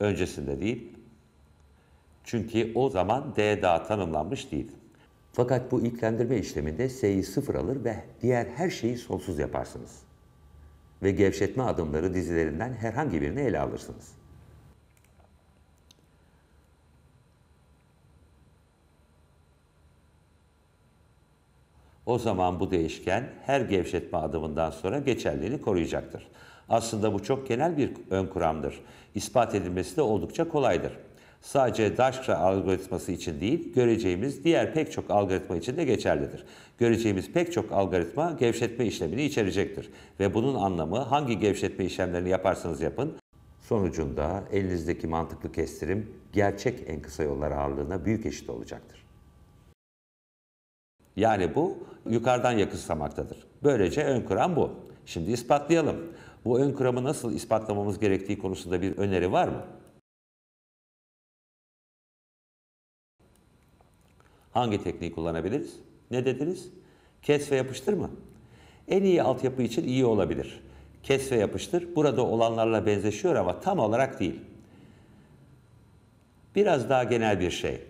öncesinde değil. Çünkü o zaman D daha tanımlanmış değil. Fakat bu ilklendirme işleminde S'yi sıfır alır ve diğer her şeyi sonsuz yaparsınız. Ve gevşetme adımları dizilerinden herhangi birini ele alırsınız. O zaman bu değişken her gevşetme adımından sonra geçerliliğini koruyacaktır. Aslında bu çok genel bir ön kuramdır. İspat edilmesi de oldukça kolaydır. Sadece Dijkstra algoritması için değil, göreceğimiz diğer pek çok algoritma için de geçerlidir. Göreceğimiz pek çok algoritma gevşetme işlemini içerecektir. Ve bunun anlamı hangi gevşetme işlemlerini yaparsanız yapın, sonucunda elinizdeki mantıklı kestirim gerçek en kısa yollar ağırlığına büyük eşit olacaktır. Yani bu yukarıdan yakışsamaktadır. Böylece ön kuram bu. Şimdi ispatlayalım bu ön kramı nasıl ispatlamamız gerektiği konusunda bir öneri var mı? Hangi tekniği kullanabiliriz? Ne dediniz? Kes ve yapıştır mı? En iyi altyapı için iyi olabilir. Kes ve yapıştır burada olanlarla benzeşiyor ama tam olarak değil. Biraz daha genel bir şey.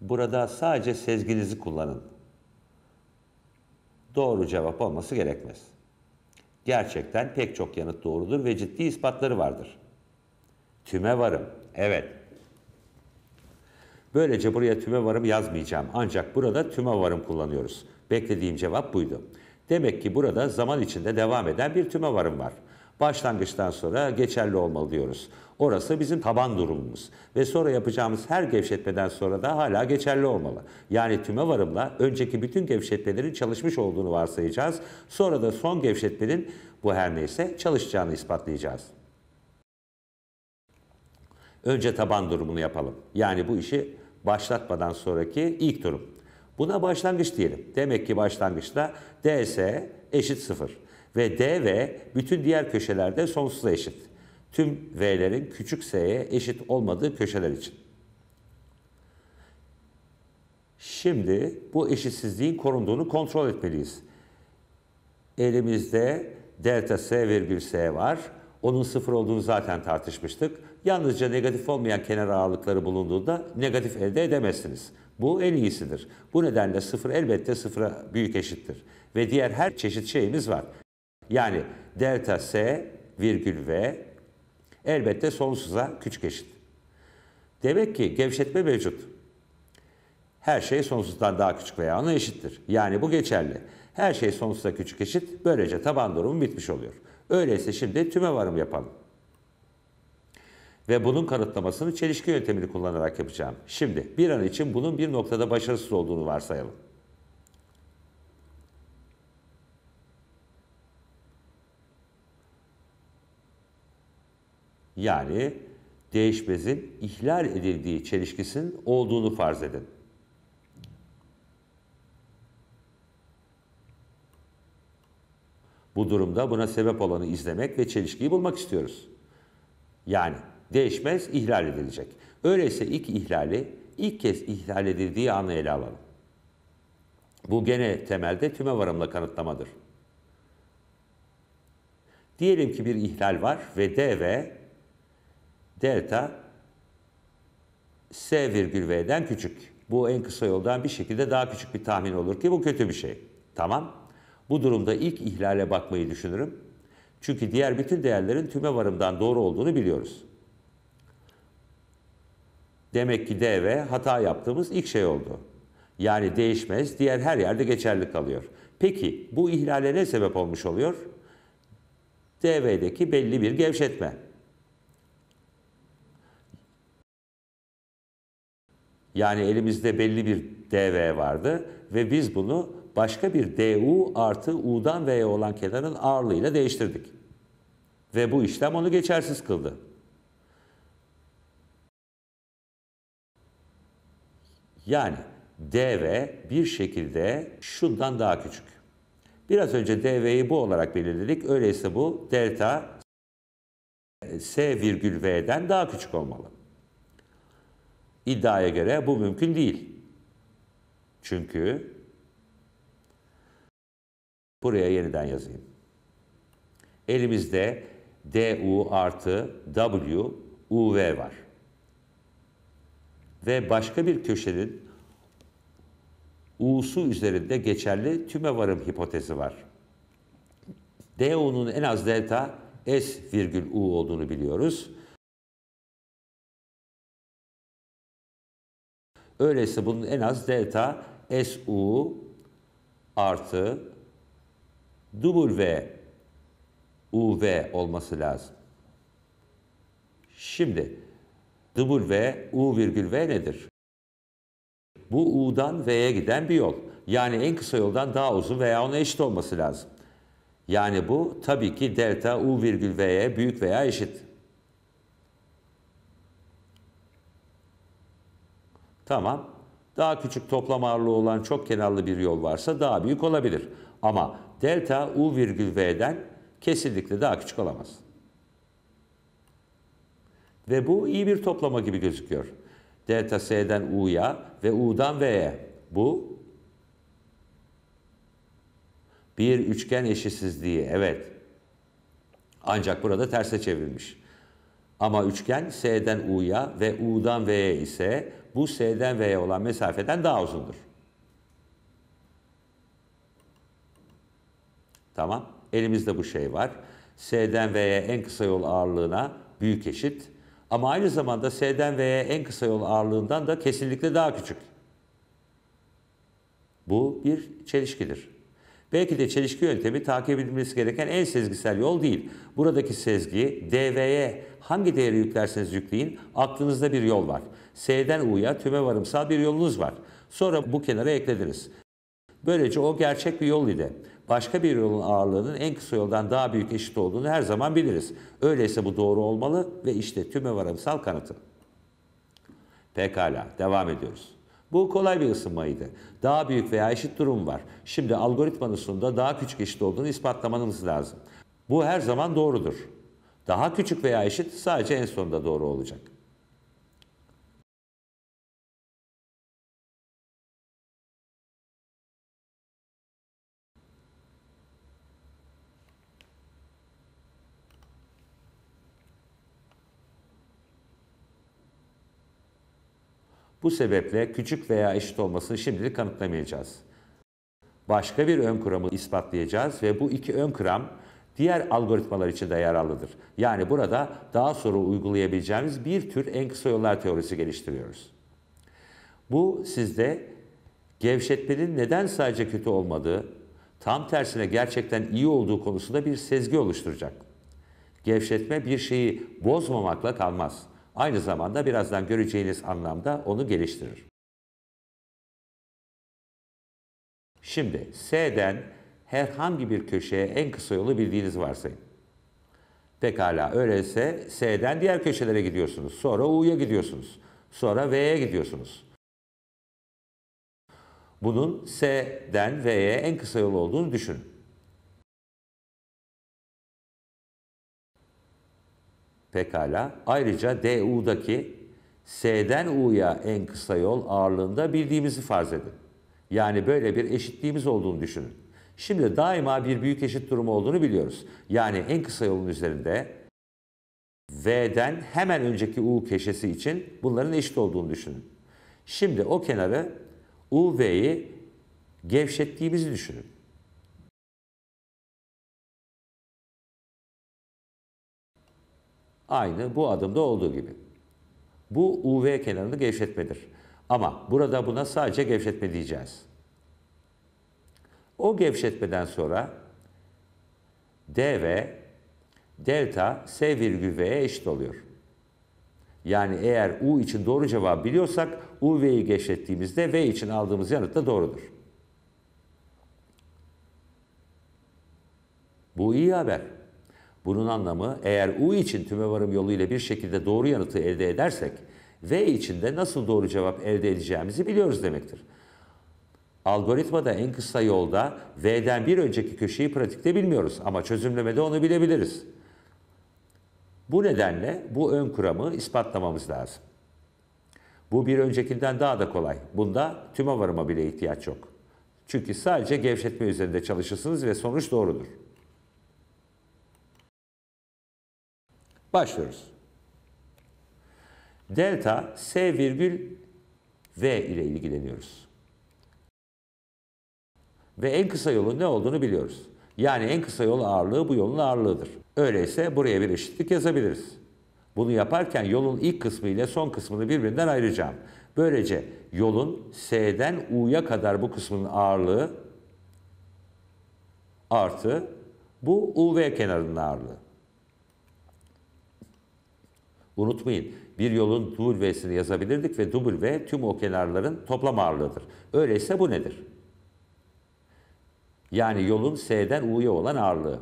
Burada sadece sezginizi kullanın. Doğru cevap olması gerekmez. Gerçekten pek çok yanıt doğrudur ve ciddi ispatları vardır. Tüme varım. Evet. Böylece buraya tüme varım yazmayacağım. Ancak burada tüme varım kullanıyoruz. Beklediğim cevap buydu. Demek ki burada zaman içinde devam eden bir tüme varım var başlangıçtan sonra geçerli olmalı diyoruz. Orası bizim taban durumumuz ve sonra yapacağımız her gevşetmeden sonra da hala geçerli olmalı. Yani tüme varımla önceki bütün gevşetmelerin çalışmış olduğunu varsayacağız. Sonra da son gevşetmenin bu her neyse çalışacağını ispatlayacağız. Önce taban durumunu yapalım. Yani bu işi başlatmadan sonraki ilk durum. Buna başlangıç diyelim. Demek ki başlangıçta DS eşit sıfır. Ve D ve bütün diğer köşelerde sonsuza eşit. Tüm V'lerin küçük S'ye eşit olmadığı köşeler için. Şimdi bu eşitsizliğin korunduğunu kontrol etmeliyiz. Elimizde delta S virgül S var. Onun sıfır olduğunu zaten tartışmıştık. Yalnızca negatif olmayan kenar ağırlıkları bulunduğunda negatif elde edemezsiniz. Bu en iyisidir. Bu nedenle sıfır elbette sıfıra büyük eşittir. Ve diğer her çeşit şeyimiz var. Yani delta S virgül V elbette sonsuza küçük eşit. Demek ki gevşetme mevcut. Her şey sonsuzdan daha küçük veya ona eşittir. Yani bu geçerli. Her şey sonsuza küçük eşit. Böylece taban durumu bitmiş oluyor. Öyleyse şimdi tüme varım yapalım. Ve bunun kanıtlamasını çelişki yöntemini kullanarak yapacağım. Şimdi bir an için bunun bir noktada başarısız olduğunu varsayalım. yani değişmezin ihlal edildiği çelişkisinin olduğunu farz edin. Bu durumda buna sebep olanı izlemek ve çelişkiyi bulmak istiyoruz. Yani değişmez ihlal edilecek. Öyleyse ilk ihlali ilk kez ihlal edildiği anı ele alalım. Bu gene temelde tüme varımla kanıtlamadır. Diyelim ki bir ihlal var ve D ve delta S virgül V'den küçük. Bu en kısa yoldan bir şekilde daha küçük bir tahmin olur ki bu kötü bir şey. Tamam. Bu durumda ilk ihlale bakmayı düşünürüm. Çünkü diğer bütün değerlerin tüme varımdan doğru olduğunu biliyoruz. Demek ki DV hata yaptığımız ilk şey oldu. Yani değişmez, diğer her yerde geçerli kalıyor. Peki bu ihlale ne sebep olmuş oluyor? DV'deki belli bir gevşetme. Yani elimizde belli bir DV vardı ve biz bunu başka bir DU artı U'dan V'ye olan kenarın ağırlığıyla değiştirdik. Ve bu işlem onu geçersiz kıldı. Yani DV bir şekilde şundan daha küçük. Biraz önce DV'yi bu olarak belirledik. Öyleyse bu delta S virgül V'den daha küçük olmalı. İddiaya göre bu mümkün değil. Çünkü buraya yeniden yazayım. Elimizde DU artı W UV var. Ve başka bir köşenin U'su üzerinde geçerli tüme varım hipotezi var. DU'nun en az delta S virgül U olduğunu biliyoruz. Öyleyse bunun en az delta SU artı W UV olması lazım. Şimdi W U virgül V nedir? Bu U'dan V'ye giden bir yol. Yani en kısa yoldan daha uzun veya ona eşit olması lazım. Yani bu tabii ki delta U virgül V'ye büyük veya eşit. Tamam. Daha küçük toplam ağırlığı olan çok kenarlı bir yol varsa daha büyük olabilir. Ama delta U virgül V'den kesinlikle daha küçük olamaz. Ve bu iyi bir toplama gibi gözüküyor. Delta S'den U'ya ve U'dan V'ye. Bu bir üçgen eşitsizliği. Evet. Ancak burada terse çevrilmiş. Ama üçgen S'den U'ya ve U'dan V'ye ise bu S'den V'ye olan mesafeden daha uzundur. Tamam. Elimizde bu şey var. S'den V'ye en kısa yol ağırlığına büyük eşit. Ama aynı zamanda S'den V'ye en kısa yol ağırlığından da kesinlikle daha küçük. Bu bir çelişkidir. Belki de çelişki yöntemi takip edilmesi gereken en sezgisel yol değil. Buradaki sezgi DV'ye hangi değeri yüklerseniz yükleyin aklınızda bir yol var. S'den U'ya tüme varımsal bir yolunuz var. Sonra bu kenara eklediniz. Böylece o gerçek bir yol idi. başka bir yolun ağırlığının en kısa yoldan daha büyük eşit olduğunu her zaman biliriz. Öyleyse bu doğru olmalı ve işte tüme varımsal kanıtı. Pekala, devam ediyoruz. Bu kolay bir ısınmaydı. Daha büyük veya eşit durum var. Şimdi algoritmanın sonunda daha küçük eşit olduğunu ispatlamanız lazım. Bu her zaman doğrudur. Daha küçük veya eşit sadece en sonunda doğru olacak. Bu sebeple küçük veya eşit olmasını şimdilik kanıtlamayacağız. Başka bir ön kuramı ispatlayacağız ve bu iki ön kuram diğer algoritmalar için de yararlıdır. Yani burada daha sonra uygulayabileceğimiz bir tür en kısa yollar teorisi geliştiriyoruz. Bu sizde gevşetmenin neden sadece kötü olmadığı, tam tersine gerçekten iyi olduğu konusunda bir sezgi oluşturacak. Gevşetme bir şeyi bozmamakla kalmaz aynı zamanda birazdan göreceğiniz anlamda onu geliştirir. Şimdi S'den herhangi bir köşeye en kısa yolu bildiğiniz varsayın. Pekala öyleyse S'den diğer köşelere gidiyorsunuz. Sonra U'ya gidiyorsunuz. Sonra V'ye gidiyorsunuz. Bunun S'den V'ye en kısa yol olduğunu düşünün. Pekala. Ayrıca DU'daki S'den U'ya en kısa yol ağırlığında bildiğimizi farz edin. Yani böyle bir eşitliğimiz olduğunu düşünün. Şimdi daima bir büyük eşit durumu olduğunu biliyoruz. Yani en kısa yolun üzerinde V'den hemen önceki U keşesi için bunların eşit olduğunu düşünün. Şimdi o kenarı UV'yi gevşettiğimizi düşünün. Aynı bu adımda olduğu gibi. Bu UV kenarını gevşetmedir. Ama burada buna sadece gevşetme diyeceğiz. O gevşetmeden sonra DV delta S virgül V'ye eşit oluyor. Yani eğer U için doğru cevabı biliyorsak UV'yi gevşettiğimizde V için aldığımız yanıt da doğrudur. Bu iyi haber. Bunun anlamı eğer U için tümevarım yoluyla bir şekilde doğru yanıtı elde edersek V için de nasıl doğru cevap elde edeceğimizi biliyoruz demektir. Algoritmada en kısa yolda V'den bir önceki köşeyi pratikte bilmiyoruz ama çözümlemede onu bilebiliriz. Bu nedenle bu ön kuramı ispatlamamız lazım. Bu bir öncekinden daha da kolay. Bunda tüme varıma bile ihtiyaç yok. Çünkü sadece gevşetme üzerinde çalışırsınız ve sonuç doğrudur. Başlıyoruz. Delta S virgül V ile ilgileniyoruz. Ve en kısa yolun ne olduğunu biliyoruz. Yani en kısa yol ağırlığı bu yolun ağırlığıdır. Öyleyse buraya bir eşitlik yazabiliriz. Bunu yaparken yolun ilk kısmı ile son kısmını birbirinden ayıracağım. Böylece yolun S'den U'ya kadar bu kısmının ağırlığı artı bu UV kenarının ağırlığı. Unutmayın bir yolun W'sini yazabilirdik ve W tüm o kenarların toplam ağırlığıdır. Öyleyse bu nedir? Yani yolun S'den U'ya olan ağırlığı.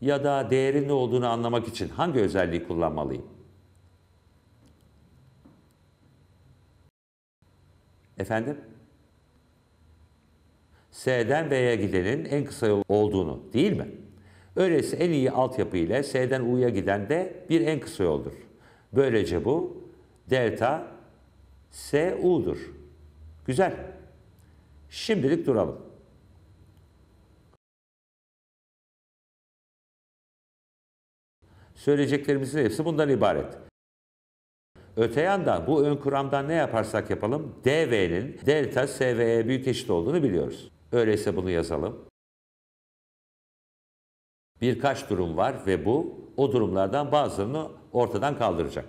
Ya da değerin ne olduğunu anlamak için hangi özelliği kullanmalıyım? Efendim? S'den B'ye gidenin en kısa yol olduğunu değil mi? Öyleyse en iyi altyapı ile S'den U'ya giden de bir en kısa yoldur. Böylece bu delta SU'dur. Güzel. Şimdilik duralım. Söyleyeceklerimizin hepsi bundan ibaret. Öte yanda bu ön kuramdan ne yaparsak yapalım DV'nin delta SV'ye büyük eşit olduğunu biliyoruz. Öyleyse bunu yazalım. Birkaç durum var ve bu o durumlardan bazılarını ortadan kaldıracak.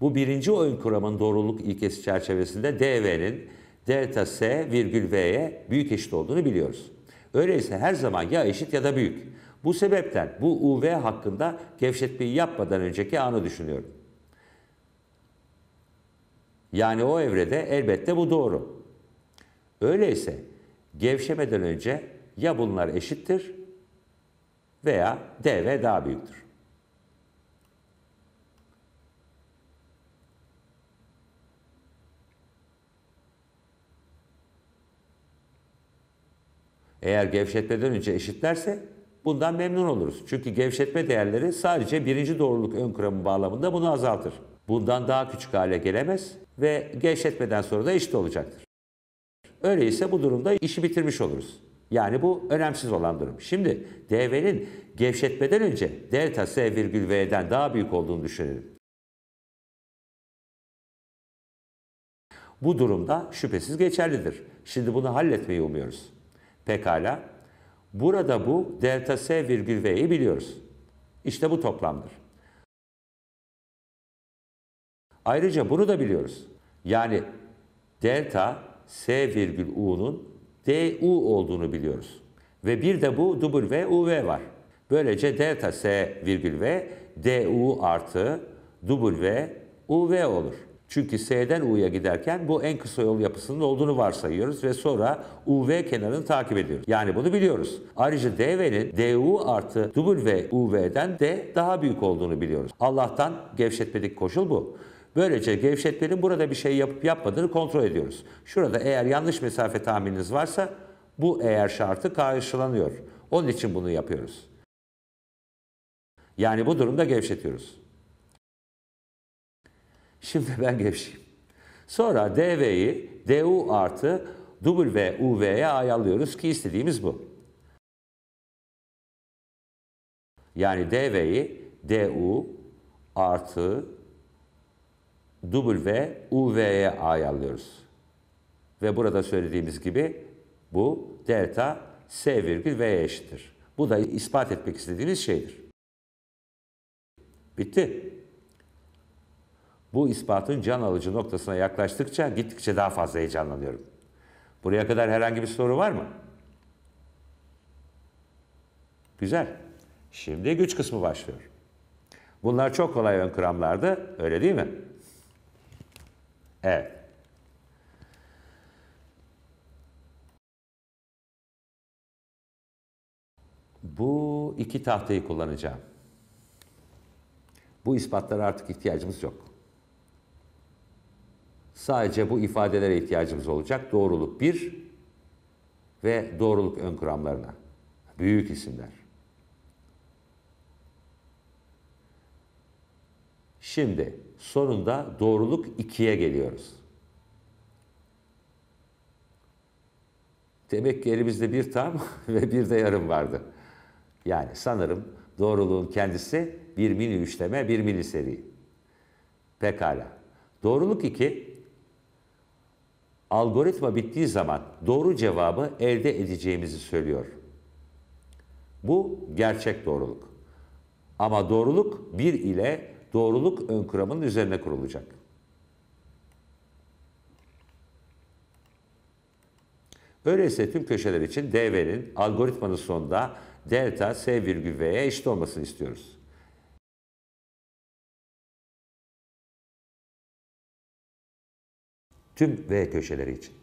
Bu birinci oyun kuramın doğruluk ilkesi çerçevesinde dv'nin delta s virgül v'ye büyük eşit olduğunu biliyoruz. Öyleyse her zaman ya eşit ya da büyük. Bu sebepten bu uv hakkında gevşetmeyi yapmadan önceki anı düşünüyorum. Yani o evrede elbette bu doğru. Öyleyse gevşemeden önce ya bunlar eşittir veya DV daha büyüktür. Eğer gevşetmeden önce eşitlerse bundan memnun oluruz. Çünkü gevşetme değerleri sadece birinci doğruluk ön kuramı bağlamında bunu azaltır. Bundan daha küçük hale gelemez ve gevşetmeden sonra da eşit olacaktır. Öyleyse bu durumda işi bitirmiş oluruz. Yani bu önemsiz olan durum. Şimdi DV'nin gevşetmeden önce delta S virgül V'den daha büyük olduğunu düşünelim. Bu durumda şüphesiz geçerlidir. Şimdi bunu halletmeyi umuyoruz. Pekala. Burada bu delta S virgül V'yi biliyoruz. İşte bu toplamdır. Ayrıca bunu da biliyoruz. Yani delta S virgül U'nun DU olduğunu biliyoruz. Ve bir de bu W UV var. Böylece delta S virgül V DU artı W UV olur. Çünkü S'den U'ya giderken bu en kısa yol yapısının olduğunu varsayıyoruz ve sonra UV kenarını takip ediyoruz. Yani bunu biliyoruz. Ayrıca DV'nin DU artı W UV'den de daha büyük olduğunu biliyoruz. Allah'tan gevşetmedik koşul bu. Böylece gevşetmenin burada bir şey yapıp yapmadığını kontrol ediyoruz. Şurada eğer yanlış mesafe tahmininiz varsa bu eğer şartı karşılanıyor. Onun için bunu yapıyoruz. Yani bu durumda gevşetiyoruz. Şimdi ben gevşeyim. Sonra dv'yi du artı wuv'ye ayarlıyoruz ki istediğimiz bu. Yani dv'yi du artı W, UV'ye alıyoruz Ve burada söylediğimiz gibi bu delta S virgül V'ye eşittir. Bu da ispat etmek istediğimiz şeydir. Bitti. Bu ispatın can alıcı noktasına yaklaştıkça gittikçe daha fazla heyecanlanıyorum. Buraya kadar herhangi bir soru var mı? Güzel. Şimdi güç kısmı başlıyor. Bunlar çok kolay ön kıramlardı, öyle değil mi? Evet. Bu iki tahtayı kullanacağım. Bu ispatlara artık ihtiyacımız yok. Sadece bu ifadelere ihtiyacımız olacak. Doğruluk bir ve doğruluk ön kuramlarına. Büyük isimler. Şimdi sonunda doğruluk 2'ye geliyoruz. Demek ki elimizde bir tam <laughs> ve bir de yarım vardı. Yani sanırım doğruluğun kendisi bir mini üçleme, bir mini seri. Pekala. Doğruluk 2, algoritma bittiği zaman doğru cevabı elde edeceğimizi söylüyor. Bu gerçek doğruluk. Ama doğruluk 1 ile doğruluk ön kuramının üzerine kurulacak. Öyleyse tüm köşeler için DV'nin algoritmanın sonunda delta S virgül V'ye eşit olmasını istiyoruz. Tüm V köşeleri için.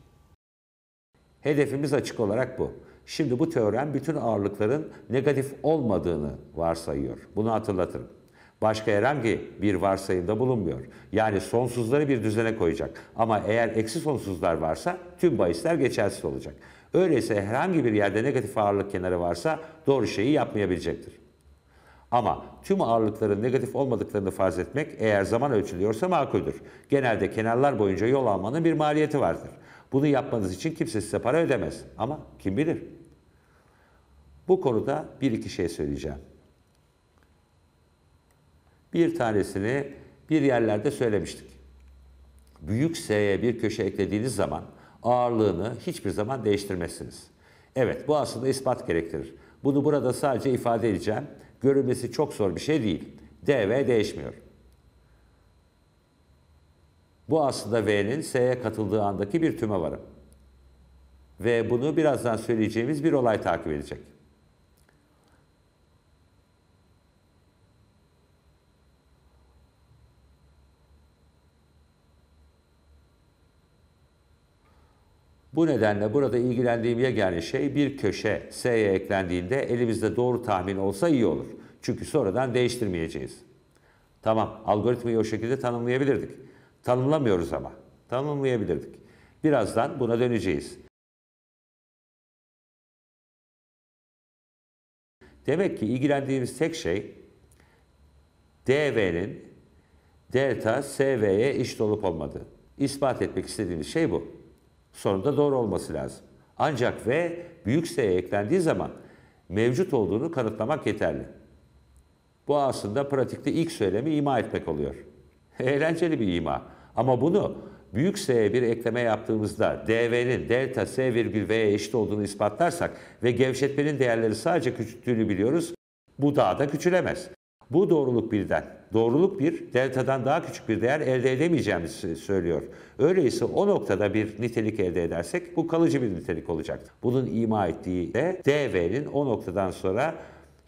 Hedefimiz açık olarak bu. Şimdi bu teorem bütün ağırlıkların negatif olmadığını varsayıyor. Bunu hatırlatırım. Başka herhangi bir varsayımda bulunmuyor. Yani sonsuzları bir düzene koyacak. Ama eğer eksi sonsuzlar varsa tüm bahisler geçersiz olacak. Öyleyse herhangi bir yerde negatif ağırlık kenarı varsa doğru şeyi yapmayabilecektir. Ama tüm ağırlıkların negatif olmadıklarını farz etmek eğer zaman ölçülüyorsa makuldür. Genelde kenarlar boyunca yol almanın bir maliyeti vardır. Bunu yapmanız için kimse size para ödemez. Ama kim bilir? Bu konuda bir iki şey söyleyeceğim. Bir tanesini bir yerlerde söylemiştik. Büyük S'ye bir köşe eklediğiniz zaman ağırlığını hiçbir zaman değiştirmezsiniz. Evet bu aslında ispat gerektirir. Bunu burada sadece ifade edeceğim. Görülmesi çok zor bir şey değil. D ve değişmiyor. Bu aslında V'nin S'ye katıldığı andaki bir tüme varım. Ve bunu birazdan söyleyeceğimiz bir olay takip edecek. Bu nedenle burada ilgilendiğim yegane şey bir köşe S'ye eklendiğinde elimizde doğru tahmin olsa iyi olur. Çünkü sonradan değiştirmeyeceğiz. Tamam algoritmayı o şekilde tanımlayabilirdik. Tanımlamıyoruz ama. Tanımlayabilirdik. Birazdan buna döneceğiz. Demek ki ilgilendiğimiz tek şey DV'nin delta SV'ye iş dolup olmadığı. İspat etmek istediğimiz şey bu. Sonunda doğru olması lazım. Ancak V büyük S'ye eklendiği zaman mevcut olduğunu kanıtlamak yeterli. Bu aslında pratikte ilk söylemi ima etmek oluyor. <laughs> Eğlenceli bir ima. Ama bunu büyük S'ye bir ekleme yaptığımızda dv'nin delta S virgül V'ye eşit olduğunu ispatlarsak ve gevşetmenin değerleri sadece küçülttüğünü biliyoruz, bu daha da küçülemez. Bu doğruluk birden doğruluk bir delta'dan daha küçük bir değer elde edemeyeceğimizi söylüyor. Öyleyse o noktada bir nitelik elde edersek bu kalıcı bir nitelik olacak. Bunun ima ettiği de dv'nin o noktadan sonra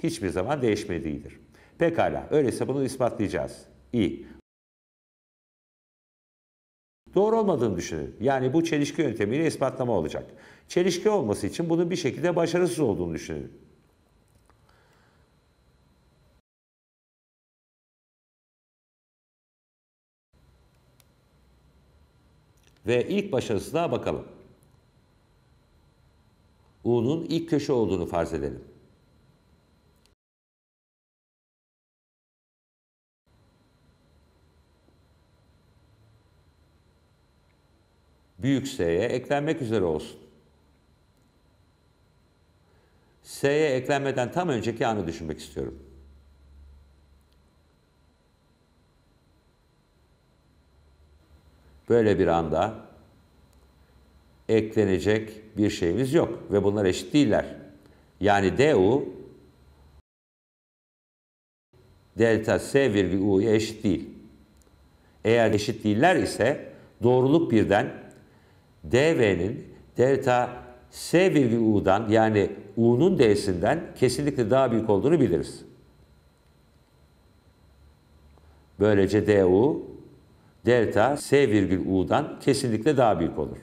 hiçbir zaman değişmediğidir. Pekala, öyleyse bunu ispatlayacağız. İyi. Doğru olmadığını düşünün. Yani bu çelişki yöntemiyle ispatlama olacak. Çelişki olması için bunun bir şekilde başarısız olduğunu düşünün. Ve ilk başarısına bakalım. U'nun ilk köşe olduğunu farz edelim. Büyük S'ye eklenmek üzere olsun. S'ye eklenmeden tam önceki anı düşünmek istiyorum. Böyle bir anda eklenecek bir şeyimiz yok ve bunlar eşit değiller. Yani du delta s virgül u'ya eşit değil. Eğer eşit değiller ise doğruluk birden dv'nin delta s virgül u'dan yani u'nun d'sinden kesinlikle daha büyük olduğunu biliriz. Böylece du delta S virgül U'dan kesinlikle daha büyük olur.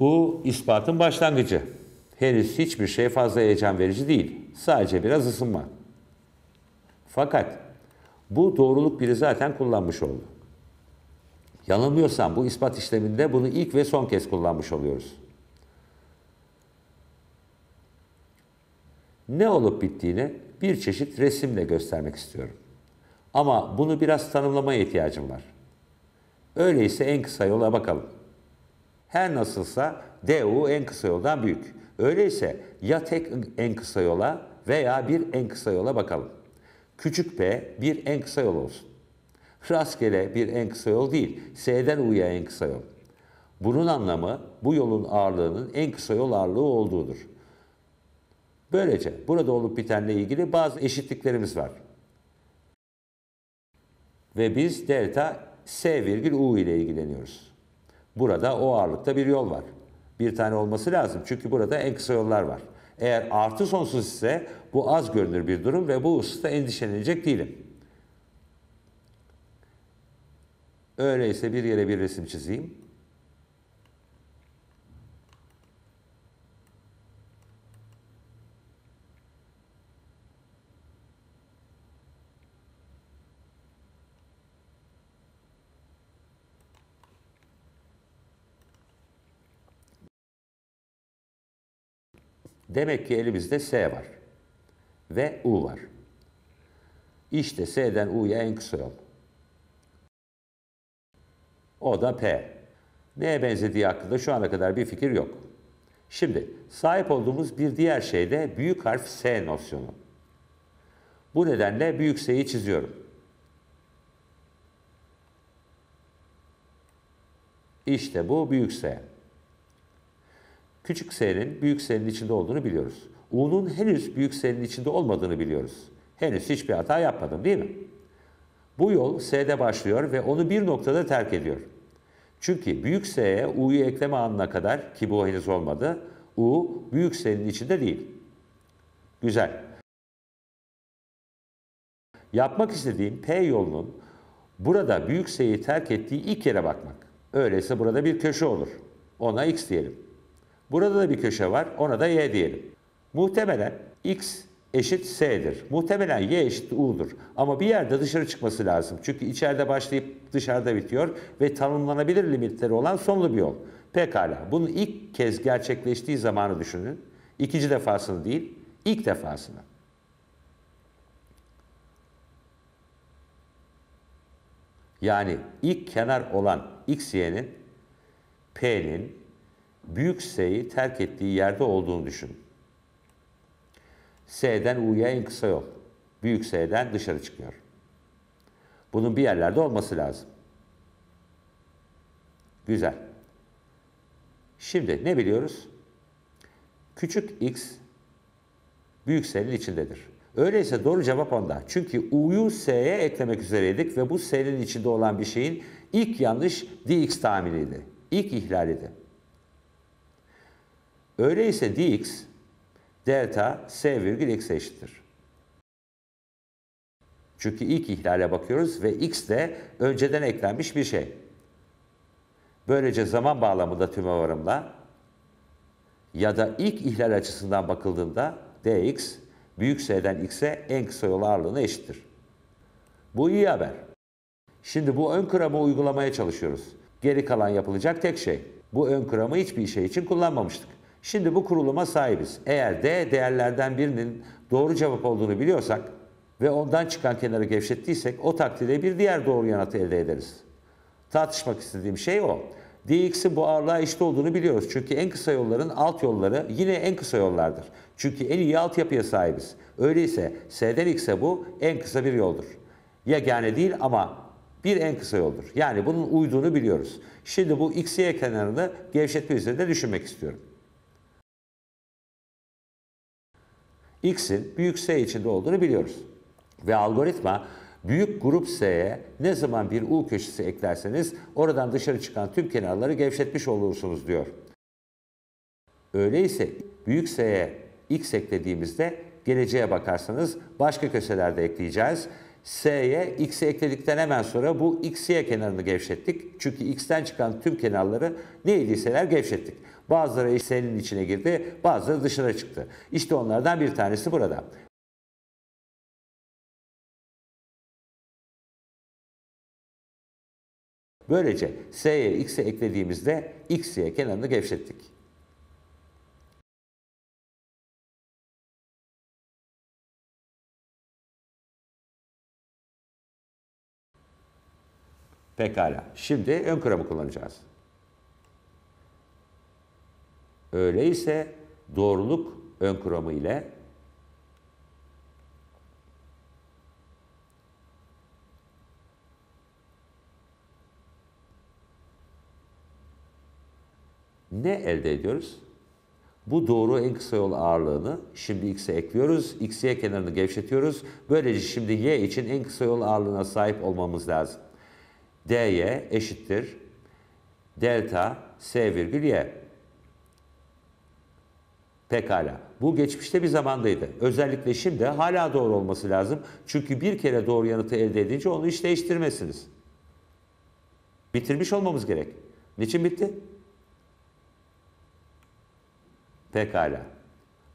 Bu ispatın başlangıcı. Henüz hiçbir şey fazla heyecan verici değil. Sadece biraz ısınma. Fakat bu doğruluk biri zaten kullanmış oldu. Yanılmıyorsam bu ispat işleminde bunu ilk ve son kez kullanmış oluyoruz. Ne olup bittiğini bir çeşit resimle göstermek istiyorum. Ama bunu biraz tanımlamaya ihtiyacım var. Öyleyse en kısa yola bakalım. Her nasılsa DU en kısa yoldan büyük. Öyleyse ya tek en kısa yola veya bir en kısa yola bakalım. Küçük P bir en kısa yol olsun. Rastgele bir en kısa yol değil, S'den U'ya en kısa yol. Bunun anlamı bu yolun ağırlığının en kısa yol ağırlığı olduğudur. Böylece burada olup bitenle ilgili bazı eşitliklerimiz var. Ve biz delta S virgül U ile ilgileniyoruz. Burada o ağırlıkta bir yol var. Bir tane olması lazım çünkü burada en kısa yollar var. Eğer artı sonsuz ise bu az görünür bir durum ve bu hususta endişelenecek değilim. Öyleyse bir yere bir resim çizeyim. Demek ki elimizde S var ve U var. İşte S'den U'ya en kısa yol. O da P. Neye benzediği hakkında şu ana kadar bir fikir yok. Şimdi sahip olduğumuz bir diğer şey de büyük harf S nosyonu. Bu nedenle büyük S'yi çiziyorum. İşte bu büyük S. Küçük S'nin büyük S'nin içinde olduğunu biliyoruz. U'nun henüz büyük S'nin içinde olmadığını biliyoruz. Henüz hiçbir hata yapmadım değil mi? Bu yol S'de başlıyor ve onu bir noktada terk ediyor. Çünkü büyük S'ye U'yu ekleme anına kadar ki bu henüz olmadı, U büyük S'nin içinde değil. Güzel. Yapmak istediğim P yolunun burada büyük S'yi terk ettiği ilk yere bakmak. Öyleyse burada bir köşe olur. Ona X diyelim. Burada da bir köşe var. Ona da y diyelim. Muhtemelen x eşit s'dir. Muhtemelen y eşit u'dur. Ama bir yerde dışarı çıkması lazım. Çünkü içeride başlayıp dışarıda bitiyor ve tanımlanabilir limitleri olan sonlu bir yol. Pekala. Bunu ilk kez gerçekleştiği zamanı düşünün. İkinci defasını değil, ilk defasını. Yani ilk kenar olan x, y'nin, p'nin, büyük S'yi terk ettiği yerde olduğunu düşün. S'den U'ya en kısa yol. Büyük S'den dışarı çıkıyor. Bunun bir yerlerde olması lazım. Güzel. Şimdi ne biliyoruz? Küçük x büyük S'nin içindedir. Öyleyse doğru cevap onda. Çünkü U'yu S'ye eklemek üzereydik ve bu S'nin içinde olan bir şeyin ilk yanlış dx tahminiydi. İlk ihlaliydi. Öyleyse dx delta s virgül x'e eşittir. Çünkü ilk ihlale bakıyoruz ve x de önceden eklenmiş bir şey. Böylece zaman bağlamında tüm varımla ya da ilk ihlal açısından bakıldığında dx büyük s'den x'e en kısa yol ağırlığına eşittir. Bu iyi haber. Şimdi bu ön kuramı uygulamaya çalışıyoruz. Geri kalan yapılacak tek şey. Bu ön kuramı hiçbir şey için kullanmamıştık. Şimdi bu kuruluma sahibiz. Eğer D değerlerden birinin doğru cevap olduğunu biliyorsak ve ondan çıkan kenarı gevşettiysek o takdirde bir diğer doğru yanıtı elde ederiz. Tartışmak istediğim şey o. DX'in bu ağırlığa eşit olduğunu biliyoruz. Çünkü en kısa yolların alt yolları yine en kısa yollardır. Çünkü en iyi altyapıya sahibiz. Öyleyse S'den X'e bu en kısa bir yoldur. Yegane değil ama bir en kısa yoldur. Yani bunun uyduğunu biliyoruz. Şimdi bu X'ye kenarını gevşetme üzerinde düşünmek istiyorum. x'in büyük S içinde olduğunu biliyoruz. Ve algoritma büyük grup S'ye ne zaman bir U köşesi eklerseniz oradan dışarı çıkan tüm kenarları gevşetmiş olursunuz diyor. Öyleyse büyük S'ye x eklediğimizde geleceğe bakarsanız başka köşelerde ekleyeceğiz. S'ye x'i ekledikten hemen sonra bu x'ye kenarını gevşettik. Çünkü x'ten çıkan tüm kenarları neydiyseler gevşettik. Bazıları Excel'in içine girdi, bazıları dışarı çıktı. İşte onlardan bir tanesi burada. Böylece S'ye X'e eklediğimizde X'ye kenarını gevşettik. Pekala. Şimdi ön kuramı kullanacağız. Öyleyse doğruluk ön kuramı ile ne elde ediyoruz? Bu doğru en kısa yol ağırlığını şimdi x'e ekliyoruz. x'e kenarını gevşetiyoruz. Böylece şimdi y için en kısa yol ağırlığına sahip olmamız lazım. dy eşittir delta s virgül y. Pekala. Bu geçmişte bir zamandaydı. Özellikle şimdi hala doğru olması lazım. Çünkü bir kere doğru yanıtı elde edince onu hiç değiştirmezsiniz. Bitirmiş olmamız gerek. Niçin bitti? Pekala.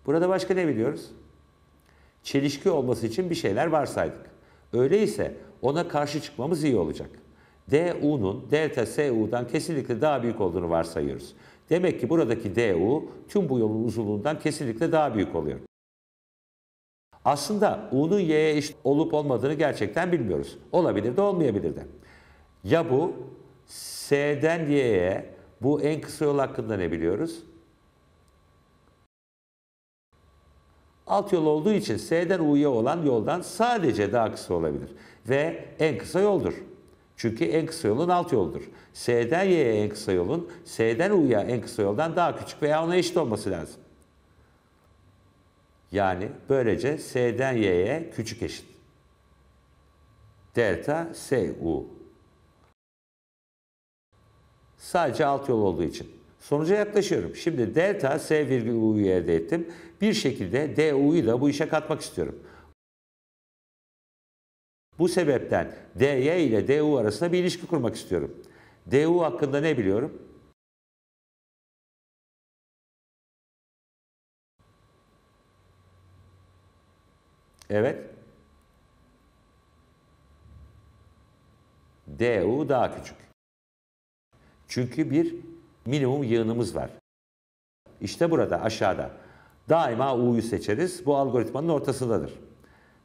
Burada başka ne biliyoruz? Çelişki olması için bir şeyler varsaydık. Öyleyse ona karşı çıkmamız iyi olacak. DU'nun delta SU'dan kesinlikle daha büyük olduğunu varsayıyoruz. Demek ki buradaki DU tüm bu yolun uzunluğundan kesinlikle daha büyük oluyor. Aslında U'nun Y'ye eşit olup olmadığını gerçekten bilmiyoruz. Olabilir de olmayabilir de. Ya bu S'den Y'ye bu en kısa yol hakkında ne biliyoruz? Alt yol olduğu için S'den U'ya olan yoldan sadece daha kısa olabilir ve en kısa yoldur. Çünkü en kısa yolun alt yoldur. S'den Y'ye en kısa yolun, S'den U'ya en kısa yoldan daha küçük veya ona eşit olması lazım. Yani böylece S'den Y'ye küçük eşit. Delta S U. Sadece alt yol olduğu için. Sonuca yaklaşıyorum. Şimdi delta S virgül U'yu elde ettim. Bir şekilde DU'yu da bu işe katmak istiyorum. Bu sebepten DY ile DU arasında bir ilişki kurmak istiyorum. DU hakkında ne biliyorum? Evet. DU daha küçük. Çünkü bir minimum yığınımız var. İşte burada aşağıda. Daima U'yu seçeriz. Bu algoritmanın ortasındadır.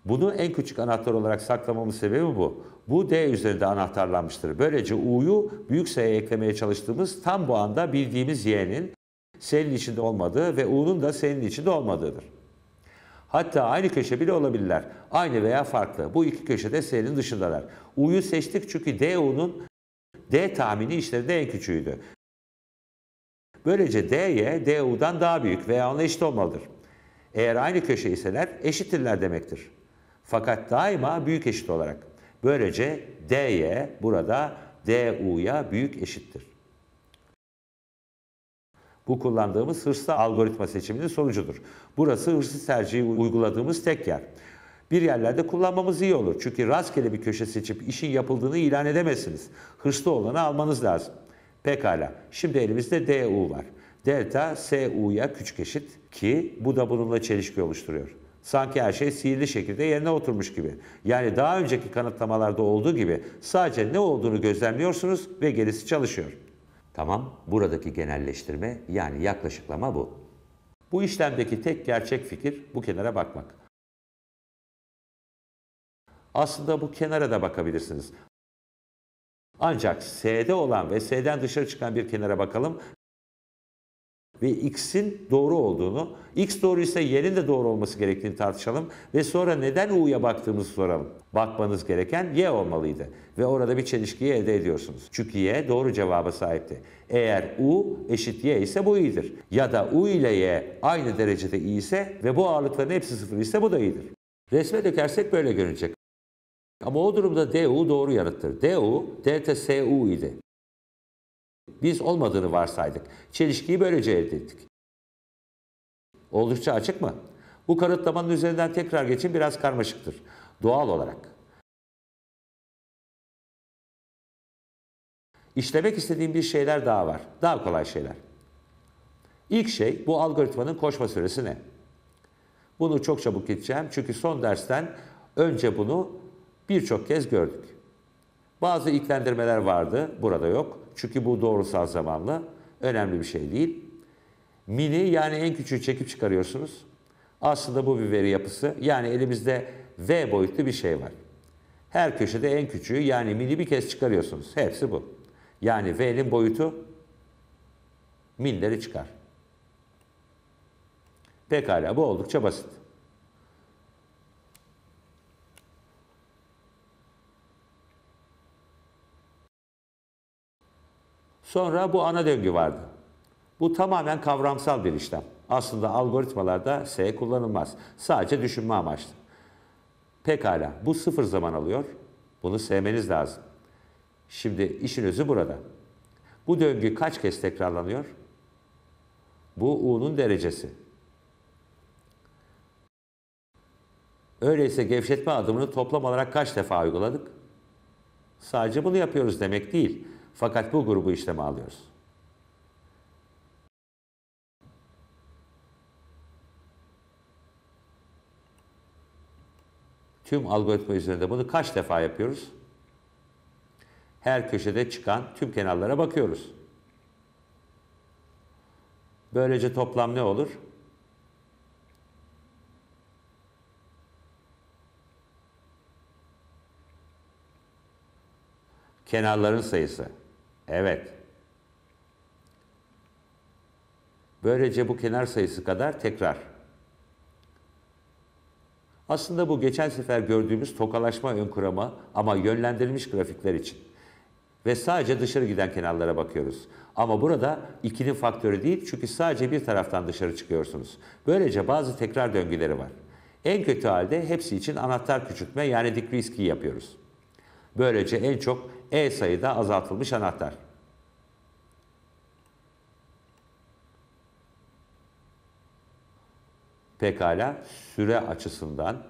Bunu en küçük anahtar olarak saklamamın sebebi bu. Bu D üzerinde anahtarlanmıştır. Böylece U'yu büyük S'ye eklemeye çalıştığımız tam bu anda bildiğimiz Y'nin senin içinde olmadığı ve U'nun da senin içinde olmadığıdır. Hatta aynı köşe bile olabilirler. Aynı veya farklı. Bu iki köşede senin dışındalar. U'yu seçtik çünkü D U'nun D tahmini işlerinde en küçüğüydü. Böylece D'ye U'dan daha büyük veya ona eşit olmalıdır. Eğer aynı köşe iseler eşittirler demektir. Fakat daima büyük eşit olarak. Böylece D'ye burada DU'ya büyük eşittir. Bu kullandığımız hırslı algoritma seçiminin sonucudur. Burası hırsız tercihi uyguladığımız tek yer. Bir yerlerde kullanmamız iyi olur. Çünkü rastgele bir köşe seçip işin yapıldığını ilan edemezsiniz. Hırslı olanı almanız lazım. Pekala. Şimdi elimizde DU var. Delta SU'ya küçük eşit ki bu da bununla çelişki oluşturuyor. Sanki her şey sihirli şekilde yerine oturmuş gibi. Yani daha önceki kanıtlamalarda olduğu gibi sadece ne olduğunu gözlemliyorsunuz ve gerisi çalışıyor. Tamam, buradaki genelleştirme yani yaklaşıklama bu. Bu işlemdeki tek gerçek fikir bu kenara bakmak. Aslında bu kenara da bakabilirsiniz. Ancak S'de olan ve S'den dışarı çıkan bir kenara bakalım ve X'in doğru olduğunu, X doğru ise Y'nin de doğru olması gerektiğini tartışalım ve sonra neden U'ya baktığımızı soralım. Bakmanız gereken Y olmalıydı ve orada bir çelişkiyi elde ediyorsunuz. Çünkü Y doğru cevaba sahipti. Eğer U eşit Y ise bu iyidir. Ya da U ile Y aynı derecede iyi ise ve bu ağırlıkların hepsi sıfır ise bu da iyidir. Resme dökersek böyle görünecek. Ama o durumda DU doğru yanıttır. DU, DTSU idi. Biz olmadığını varsaydık. Çelişkiyi böylece elde ettik. Oldukça açık mı? Bu kanıtlamanın üzerinden tekrar geçin biraz karmaşıktır. Doğal olarak. İşlemek istediğim bir şeyler daha var. Daha kolay şeyler. İlk şey bu algoritmanın koşma süresi ne? Bunu çok çabuk geçeceğim çünkü son dersten önce bunu birçok kez gördük. Bazı ilklendirmeler vardı, burada yok. Çünkü bu doğrusal zamanla önemli bir şey değil. Mini yani en küçüğü çekip çıkarıyorsunuz. Aslında bu bir veri yapısı. Yani elimizde V boyutlu bir şey var. Her köşede en küçüğü yani mini bir kez çıkarıyorsunuz. Hepsi bu. Yani V'nin boyutu minleri çıkar. Pekala bu oldukça basit. Sonra bu ana döngü vardı. Bu tamamen kavramsal bir işlem. Aslında algoritmalarda S kullanılmaz. Sadece düşünme amaçlı. Pekala bu sıfır zaman alıyor. Bunu sevmeniz lazım. Şimdi işin özü burada. Bu döngü kaç kez tekrarlanıyor? Bu U'nun derecesi. Öyleyse gevşetme adımını toplam olarak kaç defa uyguladık? Sadece bunu yapıyoruz demek değil. Fakat bu grubu işleme alıyoruz. Tüm algoritma üzerinde bunu kaç defa yapıyoruz? Her köşede çıkan tüm kenarlara bakıyoruz. Böylece toplam ne olur? Kenarların sayısı. Evet. Böylece bu kenar sayısı kadar tekrar. Aslında bu geçen sefer gördüğümüz tokalaşma ön kurama ama yönlendirilmiş grafikler için. Ve sadece dışarı giden kenarlara bakıyoruz. Ama burada ikinin faktörü değil çünkü sadece bir taraftan dışarı çıkıyorsunuz. Böylece bazı tekrar döngüleri var. En kötü halde hepsi için anahtar küçültme yani decrease key yapıyoruz. Böylece en çok e sayıda azaltılmış anahtar. Pekala süre açısından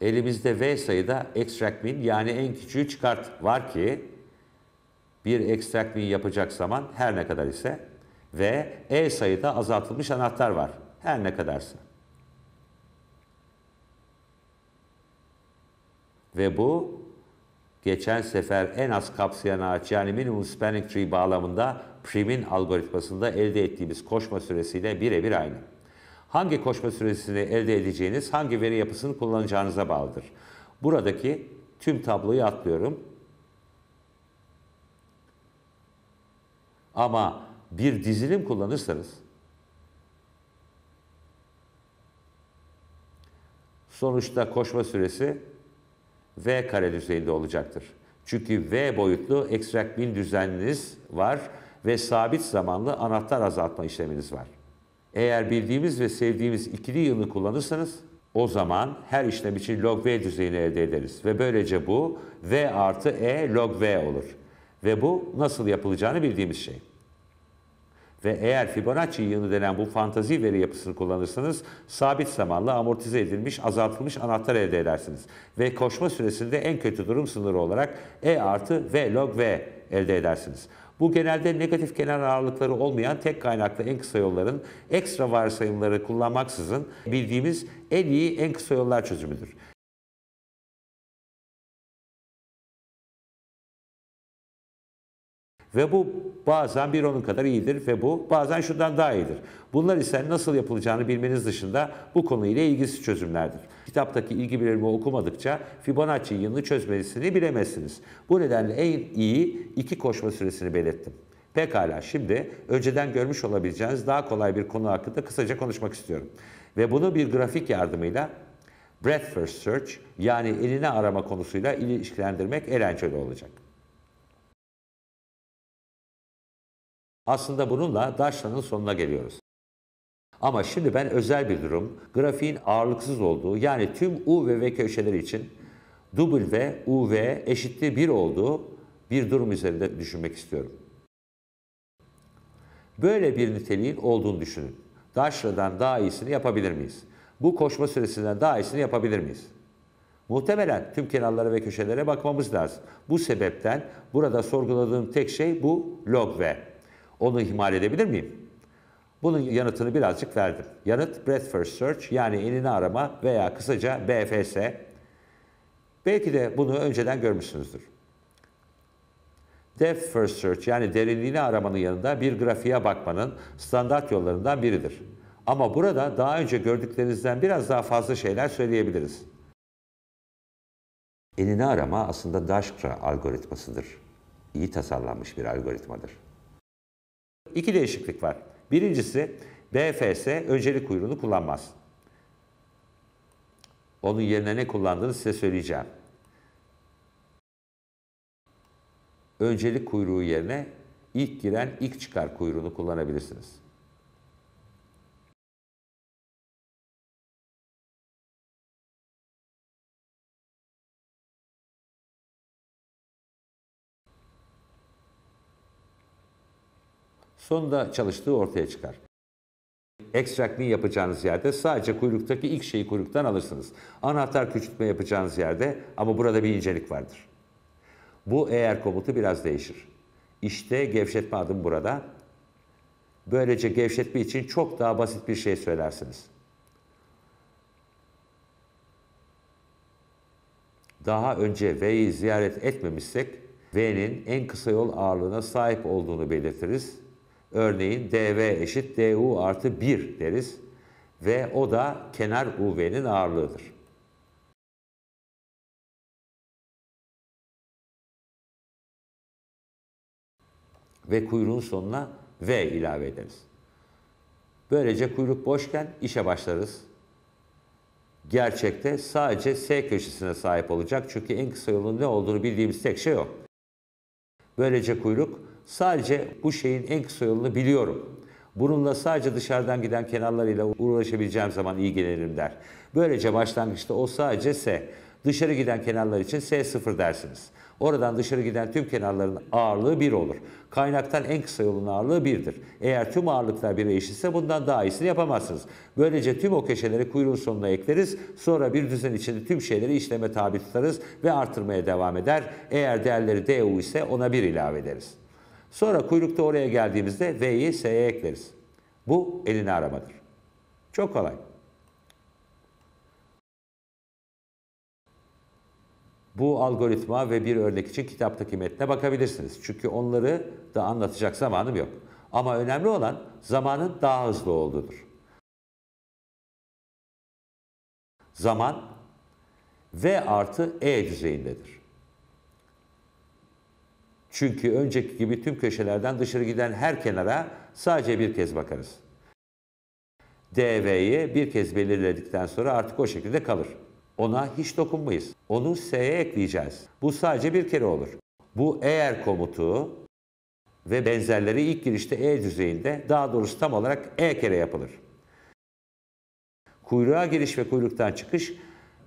elimizde V sayıda extract min yani en küçüğü çıkart var ki bir extract min yapacak zaman her ne kadar ise ve E sayıda azaltılmış anahtar var her ne kadarsa. Ve bu geçen sefer en az kapsayan ağaç yani minimum spanning tree bağlamında primin algoritmasında elde ettiğimiz koşma süresiyle birebir aynı. Hangi koşma süresini elde edeceğiniz, hangi veri yapısını kullanacağınıza bağlıdır. Buradaki tüm tabloyu atlıyorum. Ama bir dizilim kullanırsanız sonuçta koşma süresi V kare düzeyinde olacaktır. Çünkü V boyutlu ekstrak bin düzeniniz var ve sabit zamanlı anahtar azaltma işleminiz var. Eğer bildiğimiz ve sevdiğimiz ikili yılını kullanırsanız o zaman her işlem için log V düzeyini elde ederiz. Ve böylece bu V artı E log V olur. Ve bu nasıl yapılacağını bildiğimiz şey. Ve eğer Fibonacci yığını denen bu fantazi veri yapısını kullanırsanız sabit zamanlı amortize edilmiş azaltılmış anahtar elde edersiniz. Ve koşma süresinde en kötü durum sınırı olarak E artı V log V elde edersiniz. Bu genelde negatif kenar ağırlıkları olmayan tek kaynaklı en kısa yolların ekstra varsayımları kullanmaksızın bildiğimiz en iyi en kısa yollar çözümüdür. Ve bu bazen bir onun kadar iyidir ve bu bazen şundan daha iyidir. Bunlar ise nasıl yapılacağını bilmeniz dışında bu konuyla ilgisiz çözümlerdir. Kitaptaki ilgi birimi okumadıkça Fibonacci yılını çözmesini bilemezsiniz. Bu nedenle en iyi iki koşma süresini belirttim. Pekala şimdi önceden görmüş olabileceğiniz daha kolay bir konu hakkında kısaca konuşmak istiyorum. Ve bunu bir grafik yardımıyla breadth first search yani eline arama konusuyla ilişkilendirmek eğlenceli olacak. Aslında bununla Daşra'nın sonuna geliyoruz. Ama şimdi ben özel bir durum, grafiğin ağırlıksız olduğu yani tüm U ve V köşeleri için W, U V eşittir 1 olduğu bir durum üzerinde düşünmek istiyorum. Böyle bir niteliğin olduğunu düşünün. Daşra'dan daha iyisini yapabilir miyiz? Bu koşma süresinden daha iyisini yapabilir miyiz? Muhtemelen tüm kenarlara ve köşelere bakmamız lazım. Bu sebepten burada sorguladığım tek şey bu log V. Onu ihmal edebilir miyim? Bunun yanıtını birazcık verdim. Yanıt breadth first search yani enine arama veya kısaca BFS. Belki de bunu önceden görmüşsünüzdür. Depth first search yani derinliğini aramanın yanında bir grafiğe bakmanın standart yollarından biridir. Ama burada daha önce gördüklerinizden biraz daha fazla şeyler söyleyebiliriz. Enine arama aslında Dijkstra algoritmasıdır. İyi tasarlanmış bir algoritmadır. İki değişiklik var. Birincisi BFS öncelik kuyruğunu kullanmaz. Onun yerine ne kullandığını size söyleyeceğim. Öncelik kuyruğu yerine ilk giren ilk çıkar kuyruğunu kullanabilirsiniz. Sonunda çalıştığı ortaya çıkar. Extract'ini yapacağınız yerde sadece kuyruktaki ilk şeyi kuyruktan alırsınız. Anahtar küçültme yapacağınız yerde ama burada bir incelik vardır. Bu eğer komutu biraz değişir. İşte gevşetme adım burada. Böylece gevşetme için çok daha basit bir şey söylersiniz. Daha önce V'yi ziyaret etmemişsek V'nin en kısa yol ağırlığına sahip olduğunu belirtiriz Örneğin dv eşit du artı 1 deriz ve o da kenar UV'nin ağırlığıdır. Ve kuyruğun sonuna V ilave ederiz. Böylece kuyruk boşken işe başlarız. Gerçekte sadece S köşesine sahip olacak çünkü en kısa yolun ne olduğunu bildiğimiz tek şey o. Böylece kuyruk Sadece bu şeyin en kısa yolunu biliyorum. Bununla sadece dışarıdan giden kenarlarıyla uğraşabileceğim zaman ilgilenirim der. Böylece başlangıçta o sadece S. Dışarı giden kenarlar için S0 dersiniz. Oradan dışarı giden tüm kenarların ağırlığı 1 olur. Kaynaktan en kısa yolun ağırlığı 1'dir. Eğer tüm ağırlıklar 1'e eşitse bundan daha iyisini yapamazsınız. Böylece tüm o köşeleri kuyruğun sonuna ekleriz. Sonra bir düzen içinde tüm şeyleri işleme tabi tutarız ve artırmaya devam eder. Eğer değerleri DU ise ona 1 ilave ederiz. Sonra kuyrukta oraya geldiğimizde V'yi S'ye ekleriz. Bu elini aramadır. Çok kolay. Bu algoritma ve bir örnek için kitaptaki metne bakabilirsiniz. Çünkü onları da anlatacak zamanım yok. Ama önemli olan zamanın daha hızlı olduğudur. Zaman V artı E düzeyindedir. Çünkü önceki gibi tüm köşelerden dışarı giden her kenara sadece bir kez bakarız. DV'yi bir kez belirledikten sonra artık o şekilde kalır. Ona hiç dokunmayız. Onu S'ye ekleyeceğiz. Bu sadece bir kere olur. Bu eğer komutu ve benzerleri ilk girişte E düzeyinde daha doğrusu tam olarak E kere yapılır. Kuyruğa giriş ve kuyruktan çıkış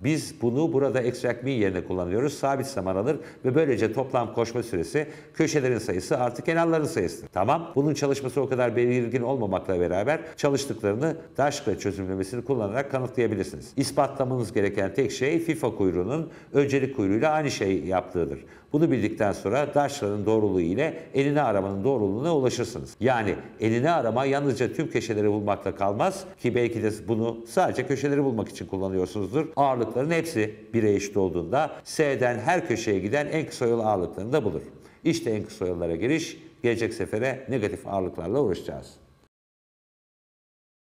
biz bunu burada extract me yerine kullanıyoruz. Sabit zaman alır ve böylece toplam koşma süresi köşelerin sayısı artı kenarların sayısıdır. Tamam. Bunun çalışması o kadar belirgin olmamakla beraber çalıştıklarını Daşka çözümlemesini kullanarak kanıtlayabilirsiniz. İspatlamanız gereken tek şey FIFA kuyruğunun öncelik kuyruğuyla aynı şeyi yaptığıdır. Bunu bildikten sonra Daşra'nın doğruluğu ile enine aramanın doğruluğuna ulaşırsınız. Yani enine arama yalnızca tüm köşeleri bulmakla kalmaz ki belki de bunu sadece köşeleri bulmak için kullanıyorsunuzdur. Ağırlıkların hepsi 1'e eşit olduğunda S'den her köşeye giden en kısa yol ağırlıklarını da bulur. İşte en kısa yollara giriş, gelecek sefere negatif ağırlıklarla uğraşacağız.